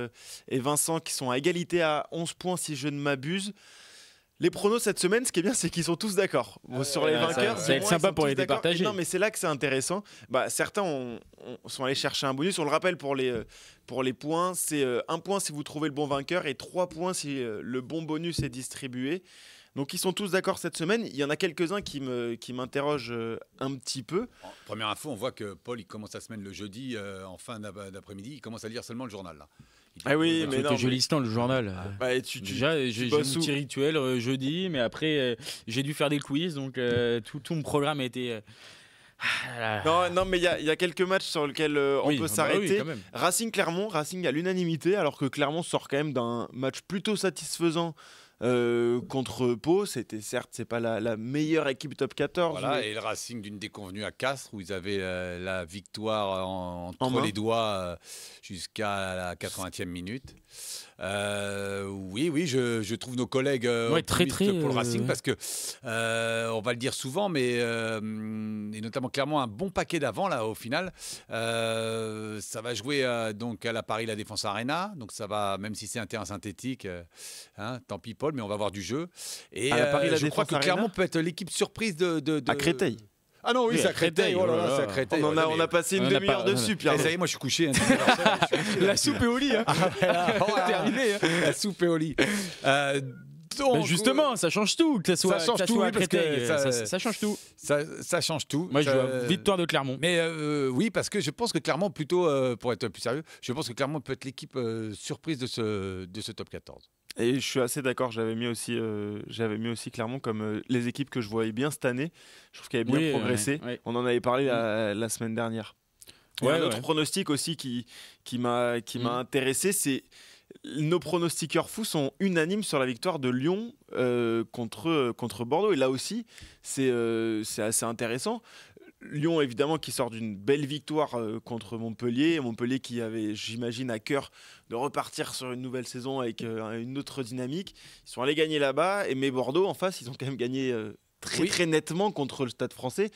et, Vincent qui sont à égalité à 11 points si je ne m'abuse les pronos cette semaine, ce qui est bien, c'est qu'ils sont tous d'accord euh, sur les vainqueurs. Ça, sympa pour les départager. Non, mais c'est là que c'est intéressant. Bah, certains sont allés chercher un bonus. On le rappelle pour les, euh, pour les points c'est euh, un point si vous trouvez le bon vainqueur et trois points si le bon bonus est distribué. Donc ils sont tous d'accord cette semaine. Il y en a quelques-uns qui, me, qui m'interrogent un petit peu. première info, on voit que Paul, il commence sa semaine le jeudi en fin d'après-midi. Il commence à lire seulement le journal. Ah oui, mais non. Je lis le journal. Ah, bah, tu, tu, Déjà, j'ai un petit rituel euh, jeudi, mais après, euh, j'ai dû faire des quiz, donc euh, tout, mon programme a été. Ah non, non, mais il y, a quelques matchs sur lesquels on peut ah bah s'arrêter. Racing Clermont, Racing à l'unanimité, alors que Clermont sort quand même d'un match plutôt satisfaisant euh, contre Pau, c'était certes, c'est pas la, meilleure équipe top 14. et le Racing d'une déconvenue à Castres où ils avaient euh, la, victoire en, entre les doigts euh, jusqu'à la 80e minute. oui, oui, je, trouve nos collègues très, très, pour le Racing parce que on va le dire souvent, mais et notamment clairement un bon paquet d'avant là au final. ça va jouer donc à la Paris la Défense Arena, donc ça va même si c'est un terrain synthétique, hein, tant pis Paul mais on va voir du jeu. Et à ah, Paris, euh, je crois que Clermont peut être l'équipe surprise de, de, À Créteil. Ah non, oui, Créteil. On, en a, passé une demi-heure dessus, Pierre. Eh, ça y est, moi hein, je suis couché. la soupe est au lit. Hein. [laughs] Ah, [laughs] hein. La soupe est au lit. Euh, ben, justement, ça change tout, ça change tout, à Créteil, ça, change tout. Ça, change tout. Moi, je vois euh, victoire de Clermont. Mais oui, parce que je pense que Clermont, plutôt, pour être plus sérieux, je pense que Clermont peut être l'équipe surprise de ce, de ce top 14. Et je suis assez d'accord, j'avais mis, aussi, euh, j'avais mis aussi clairement comme euh, les équipes que je voyais bien cette année. Je trouve qu'elles avaient bien progressé. On en avait parlé la, mm. la semaine dernière. Ouais, un autre pronostic aussi qui, qui m'a m'a mm. intéressé, c'est nos pronostiqueurs fous sont unanimes sur la victoire de Lyon euh, contre, contre Bordeaux. Et là aussi, c'est c'est assez intéressant. Lyon, évidemment, qui sort d'une belle victoire euh, contre Montpellier. Montpellier qui avait, j'imagine, à cœur de repartir sur une nouvelle saison avec euh, une autre dynamique. Ils sont allés gagner là-bas. Et mais Bordeaux, en face, ils ont quand même gagné euh, très, très nettement contre le Stade français.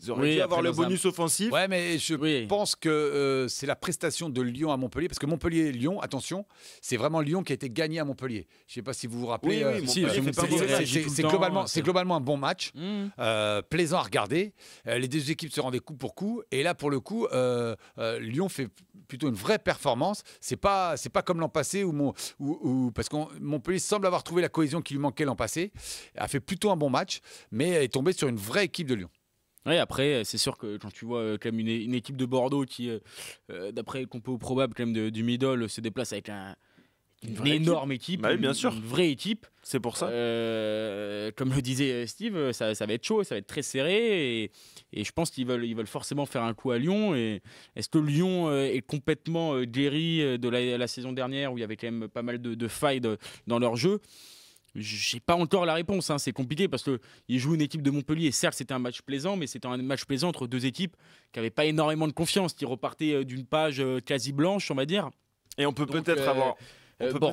Ils auraient avoir le bonus offensif. Ouais, mais je pense que euh, c'est la prestation de Lyon à Montpellier, parce que Montpellier-Lyon, attention, c'est vraiment Lyon qui a été gagné à Montpellier. Je ne sais pas si vous vous rappelez. Oui, oui c'est globalement, un bon match, mm. euh, plaisant à regarder. Euh, les deux équipes se rendaient coup pour coup, et là, pour le coup, Lyon fait plutôt une vraie performance. C'est pas, c'est pas comme l'an passé où, parce que Montpellier semble avoir trouvé la cohésion qui lui manquait l'an passé, a fait plutôt un bon match, mais est tombé sur une vraie équipe de Lyon. Ouais, après, euh, c'est sûr que quand tu vois euh, quand même une, équipe de Bordeaux qui, euh, d'après le compo probable quand même du middle, se déplace avec un, une, énorme équipe, bah une, vraie équipe. C'est pour ça. comme le disait Steve, ça, va être chaud, ça va être très serré, et, je pense qu'ils veulent, ils veulent forcément faire un coup à Lyon. Et est-ce que Lyon est complètement guéri de la, saison dernière où il y avait quand même pas mal de, de failles dans leur jeu j'ai pas encore la réponse, hein. c'est compliqué parce qu'il joue une équipe de Montpellier. Certes, c'était un match plaisant, mais c'était un match plaisant entre deux équipes qui n'avaient pas énormément de confiance, qui repartaient euh, d'une page euh, quasi blanche, on va dire. Et on peut peut-être euh, avoir.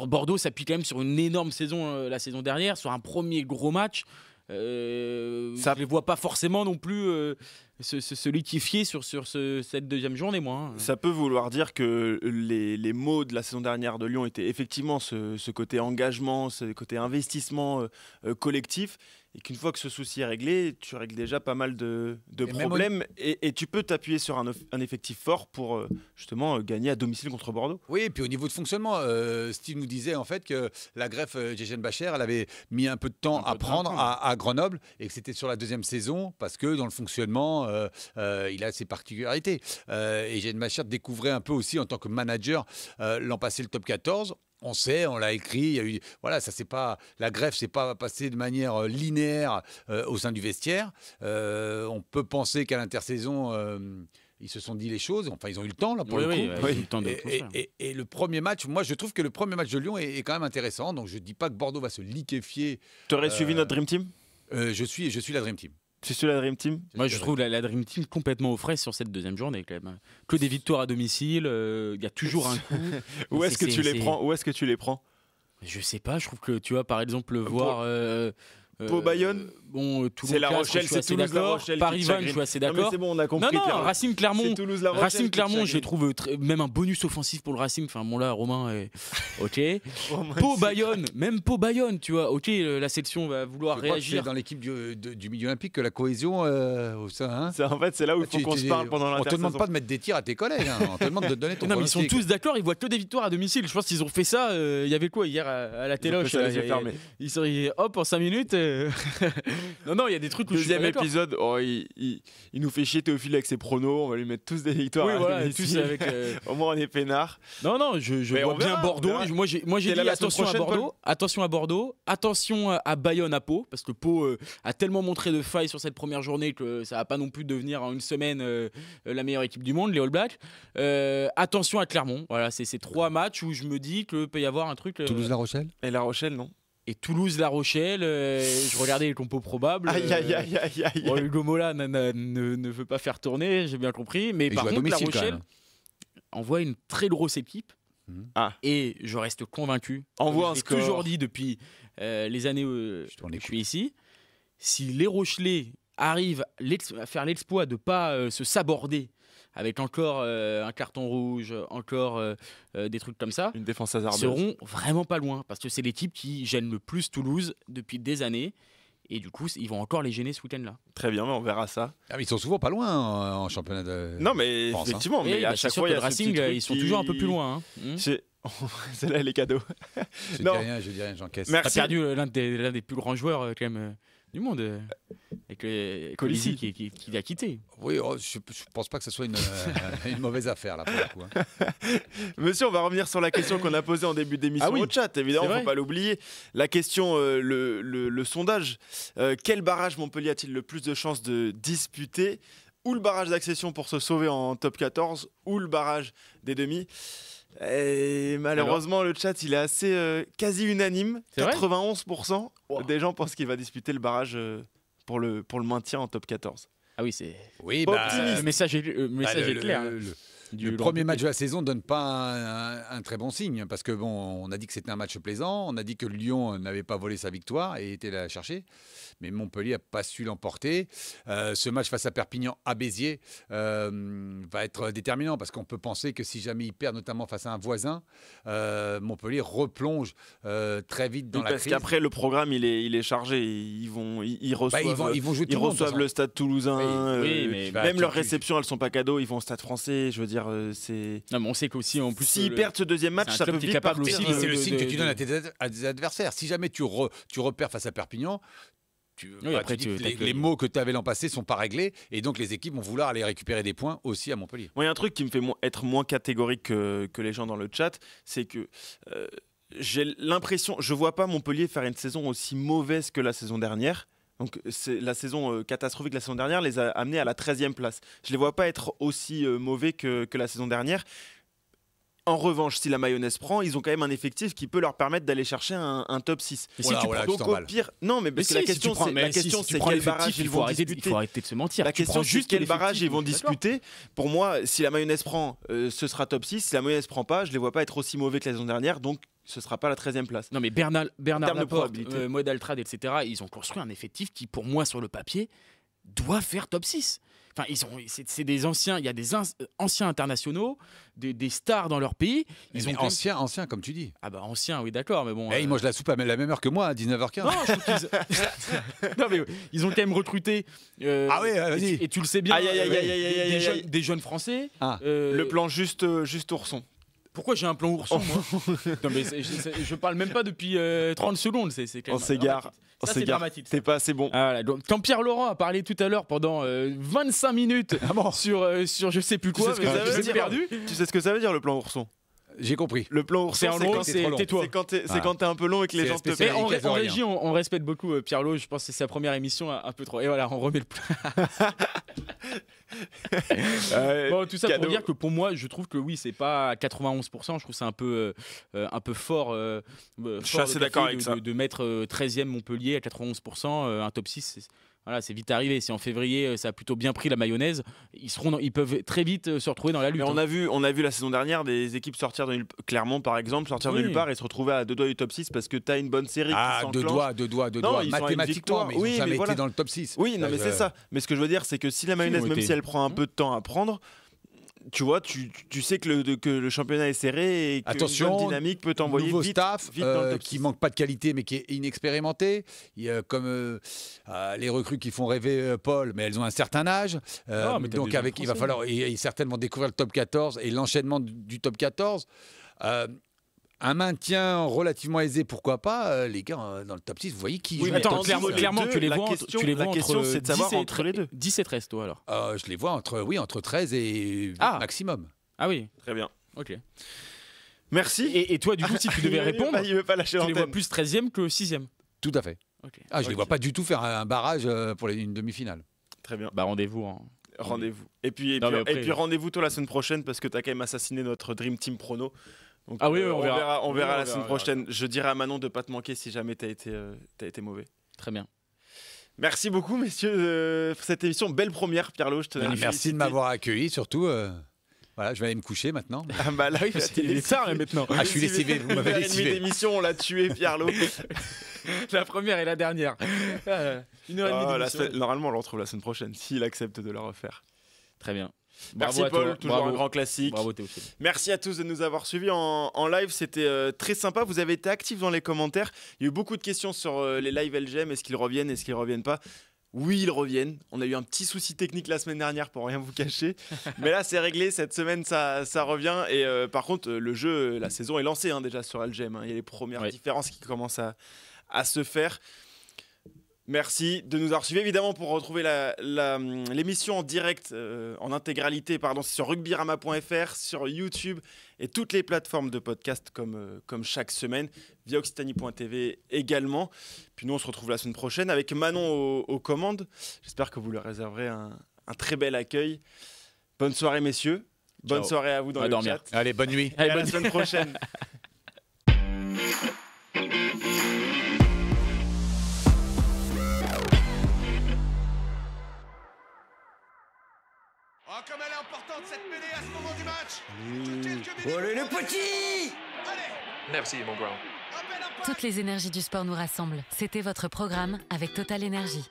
Bordeaux s'appuie quand même sur une énorme saison la saison dernière, sur un premier gros match. ça... ne les voit pas forcément non plus se, se, sur, sur cette deuxième journée, moi. Hein. Ça peut vouloir dire que les, mots de la saison dernière de Lyon étaient effectivement ce, côté engagement, ce côté investissement euh, euh, collectif et qu'une fois que ce souci est réglé, tu règles déjà pas mal de, problèmes et, tu peux t'appuyer sur un, effectif fort pour euh, justement euh, gagner à domicile contre Bordeaux. Oui, et puis au niveau de fonctionnement, euh, Steve nous disait en fait que la greffe Gégen Bacher, elle avait mis un peu de temps à prendre À, Grenoble et que c'était sur la deuxième saison parce que dans le fonctionnement, il a ses particularités. et Gégen Bacher découvrait un peu aussi en tant que manager l'an passé le top 14 on sait, on l'a écrit. eu, voilà, ça c'est pas la greffe, c'est pas passé de manière euh, linéaire euh, au sein du vestiaire. Euh, on peut penser qu'à l'intersaison. ils se sont dit les choses, enfin ils ont eu le temps là pour le coup. le et, le premier match, moi je trouve que le premier match de Lyon est, quand même intéressant, donc je ne dis pas que Bordeaux va se liquéfier. Tu aurais suivi notre Dream Team je suis, je suis la Dream Team. C'est sur la Dream Team Moi, je trouve la, Dream Team complètement au frais sur cette deuxième journée, quand même. Hein. Que des victoires à domicile, euh, il y a toujours un coup. [laughs] où est-ce que, tu les prends Je est que tu les prends Je sais pas, je trouve que, tu vois, par exemple, euh, voir. Euh, euh, Pau Bayonne Bon, euh, Toulouse. C'est La Rochelle, c'est Toulouse La Rochelle. Paris Van je suis assez d'accord. C'est bon, on a compris. Non, non, Racing Clermont. Racing Clermont, je trouve même un bonus offensif pour le Racing. Enfin, bon là, Romain est [laughs] OK. Pau Bayonne, même Pau Bayonne, tu vois. OK, la section va vouloir réagir. dans l'équipe du, Midi olympique que la cohésion euh, au hein. en fait, c'est là où il ah, faut qu'on se parle pendant la. On te demande pas de mettre des tirs à tes collègues, hein. on te demande de donner ton [laughs] Non, mais ils sont tous d'accord, ils voient que des victoires à domicile. Je pense qu'ils ont fait ça, il y avait quoi hier à la Téloche Ils hop en 5 minutes [laughs] non, non, il y a des trucs où Deuxième je épisode, oh, il, nous fait chier Théophile avec ses pronos. On va lui mettre tous des victoires. Oui, voilà, [laughs] avec, euh, [laughs] Au moins, on est peinard. Non, non, je, je vois bien Bordeaux. Moi, j'ai dit attention à Bordeaux, attention à Bordeaux, attention à Bayonne, à Pau, parce que Pau euh, a tellement montré de failles sur cette première journée que ça va pas non plus devenir en une semaine euh, la meilleure équipe du monde, les All Blacks. attention à Clermont. Voilà, c'est ces trois matchs où je me dis que peut y avoir un truc. Toulouse-La Rochelle. Et La Rochelle, non et Toulouse-La Rochelle, euh, je regardais les compos probables. Aïe, aïe, euh, aïe, aïe, Hugo Mola ne, ne, veut pas faire tourner, j'ai bien compris. Mais par contre, La Rochelle envoie une très grosse équipe. Mmh. Ah. Et je reste convaincu. Envoie ce que toujours dit depuis euh, les années où je, suis ici. Si les Rochelais arrivent à faire l'exploit de ne pas se saborder avec encore euh, un carton rouge, encore euh, euh, des trucs comme ça, une défense hasardeuse, seront vraiment pas loin parce que c'est l'équipe qui gêne le plus Toulouse depuis des années. Et du coup, ils vont encore les gêner ce week-end-là. Très bien, on verra ça. Ah, ils sont souvent pas loin hein, en, championnat de. Non, mais hein. effectivement, mais à bah, chaque fois, il y a Racing, ils sont toujours un peu plus loin. Hein. [laughs] Hum. [laughs] c'est là les cadeaux. je non. dis rien, je dis rien, j'encaisse. as perdu l'un des, plus grands joueurs quand même du monde. Euh, et avec qui, l'a quitté. Oui, oh, je pense pas que ce soit une, euh, [laughs] mauvaise affaire, hein. [laughs] Monsieur, on va revenir sur la question qu'on a posée en début d'émission ah au chat, évidemment, il ne faut pas l'oublier. La question, euh, le, sondage. quel barrage Montpellier a-t-il le plus de chances de disputer Ou le barrage d'accession pour se sauver en top 14, ou le barrage des demi et malheureusement, le chat, il est assez euh, quasi unanime. 91% des gens pensent qu'il va disputer le barrage euh, pour le, pour le maintien en top 14. Ah oui, c'est. Oui, bah, le message est, bah, clair. Le, hein, premier match de la saison ne donne pas un, très bon signe parce que bon, on a dit que c'était un match plaisant, on a dit que Lyon n'avait pas volé sa victoire et était là la chercher mais Montpellier n'a pas su l'emporter. Euh, ce match face à Perpignan à Béziers euh, va être déterminant parce qu'on peut penser que si jamais il perd, notamment face à un voisin, euh, Montpellier replonge très vite dans la crise. Parce qu'après, le programme, il est, il est chargé. Ils vont, ils, reçoivent, bah, ils, reçoivent le stade toulousain. Oui, mais, bah, même leurs réceptions, elles sont pas cadeaux. Ils vont au stade français. Je veux dire, c'est. Non, mais on sait qu'aussi, en plus. S'ils perdent ce deuxième match, ça peut vite partir. C'est le signe que tu donnes à tes adversaires. Si jamais tu, tu repères face à Perpignan, les, mots que tu avais l'an passé sont pas réglés et donc les équipes vont vouloir aller récupérer des points aussi à Montpellier. Moi, il y a un truc qui me fait être moins catégorique que, les gens dans le chat, c'est que euh, j'ai l'impression, je vois pas Montpellier faire une saison aussi mauvaise que la saison dernière. Donc la saison euh, catastrophique la saison dernière les a amenés à la 13e place. Je ne les vois pas être aussi euh, mauvais que, la saison dernière. En revanche, si la mayonnaise prend, ils ont quand même un effectif qui peut leur permettre d'aller chercher un, top 6. Et si tu prends, donc pire, non, mais la question, c'est la question, c'est quel barrage ils vont Il faut arrêter de se mentir. La question, juste quel barrage ils vont disputer. Pour moi, si la mayonnaise prend, euh, ce sera top 6. Si la mayonnaise prend pas, je les vois pas être aussi mauvais que la saison dernière. Donc ce sera pas la 13e place. Non mais Bernard, Bernard Laporte, euh, etc., ils ont construit un effectif qui, pour moi, sur le papier, doit faire top 6. Enfin, ils c'est des anciens. Il y a des euh, anciens internationaux, des, stars dans leur pays. Ils sont anciens, anciens, comme tu dis. Ah bah anciens, oui, d'accord, mais bon. Et eh, moi, Ils euh, la soupe à la même heure que moi, à 19h15. Non, [laughs] non mais ils ont quand même recruté. Euh, ah et, tu le sais bien. des, jeunes, français. Ah. le plan juste, juste ourson. Pourquoi j'ai un plan ourson, moi [laughs] non, mais je, je, parle même pas depuis 30 secondes. C'est, On s'égare c'est dramatique. C'est pas assez bon. Ah, quand Pierre Laurent a parlé tout à l'heure pendant 25 euh, minutes ah sur, euh, sur je sais plus quoi, que perdu. Tu sais ce que ça veut dire le plan ourson j'ai compris. Le plan c'est en c'est tais C'est quand t'es un peu long et que les gens te Mais en, en régie, on, respecte beaucoup euh, Pierre Lowe. Je pense que c'est sa première émission, un, peu trop. Et voilà, on remet le plan [laughs] [laughs] euh, bon, tout ça pour dire que pour moi, je trouve que oui, c'est pas 91%. Je trouve c'est un peu, euh, un peu fort. d'accord de, de, de, mettre 13e Montpellier à 91%. un top 6, voilà, c'est vite arrivé. Si en février, euh, ça a plutôt bien pris la mayonnaise, ils, seront ils peuvent très vite euh, se retrouver dans la lutte. on, hein. a vu, on a vu la saison dernière des équipes sortir de Clermont, par exemple, sortir de nulle part et se retrouver à deux doigts du top 6 parce que tu as une bonne série. Ah, deux doigts, deux doigts, deux doigts. Mathématiquement, mais oui, mais été dans le top 6. Oui, non, mais c'est ça. Mais ce que je veux dire, c'est que si la mayonnaise, même si elle prend un peu de temps à prendre, tu vois, tu, tu sais que le, que le, championnat est serré et que Attention, dynamique peut t'envoyer vite, staff vite dans le euh, qui manque pas de qualité mais qui est inexpérimenté, comme euh, ah, les recrues qui font rêver euh, Paul, mais elles ont un certain âge. donc avec, il va hein. falloir et, certainement découvrir le top 14 et l'enchaînement du, top 14. Un maintien relativement aisé, pourquoi pas euh, Les gars, euh, dans le top 6, vous voyez qui oui, clairement, euh, tu les vois, tu les entre, savoir entre les deux. 10 et 13, toi, alors Je les vois entre, oui, entre 13 et ah. maximum. Ah oui Très bien. Ok. Merci. Et, toi, du coup, [laughs] si tu devais répondre, il tu les vois plus 13e que 6e Tout à fait. Ah, je ne les vois pas du tout faire un barrage pour une demi-finale. Très bien. Bah, rendez-vous. Hein. Rendez-vous. Et puis, puis, rendez-vous toi la semaine prochaine parce que tu as quand même assassiné notre Dream Team Prono ah oui, euh, on, verra, on, verra, la semaine prochaine. Je dirai à Manon de pas te manquer si jamais t'as été, euh, as été mauvais. Très bien. Merci beaucoup, messieurs, euh, pour cette émission. Belle première, Pierre-Lo. merci de m'avoir accueilli, surtout. Voilà, je vais aller me coucher maintenant. [laughs] Ah bah là, il est maintenant. Ah, je suis lessivé, vous m'avez Une on l'a tué, Pierre-Lo. [laughs] la première et la dernière. [laughs] Ah, normalement, on le retrouve la semaine prochaine, s'il accepte de la refaire. Très bien. Merci Paul, toujours un grand classique. Merci à tous de nous avoir suivis en, live, c'était euh, très sympa. Vous avez été actifs dans les commentaires. Il y a eu beaucoup de questions sur euh, les lives LGM, est-ce qu'ils reviennent, est-ce qu'ils reviennent pas. Oui, ils reviennent. On a eu un petit souci technique la semaine dernière pour rien vous cacher. [laughs] Mais là, c'est réglé. Cette semaine, ça, revient. Et euh, par contre, le jeu, la saison est lancée hein, déjà sur LGM. Hein. Il y a les premières différences qui commencent à, à se faire. Merci de nous avoir suivis. Évidemment, pour retrouver l'émission la, en direct, euh, en intégralité, pardon, sur rugbyrama.fr, sur YouTube et toutes les plateformes de podcast comme, euh, comme chaque semaine, via occitanie.tv également. Puis nous, on se retrouve la semaine prochaine avec Manon aux, commandes. J'espère que vous leur réserverez un, très bel accueil. Bonne soirée, messieurs. Bonne soirée à vous dans la le Allez, bonne nuit. Allez, bonne semaine prochaine. [laughs] comme elle est importante cette mêlée à ce moment du match. Mmh. Allez le petit Allez. Merci mon grand. Toutes les énergies du sport nous rassemblent. C'était votre programme avec Total Énergie.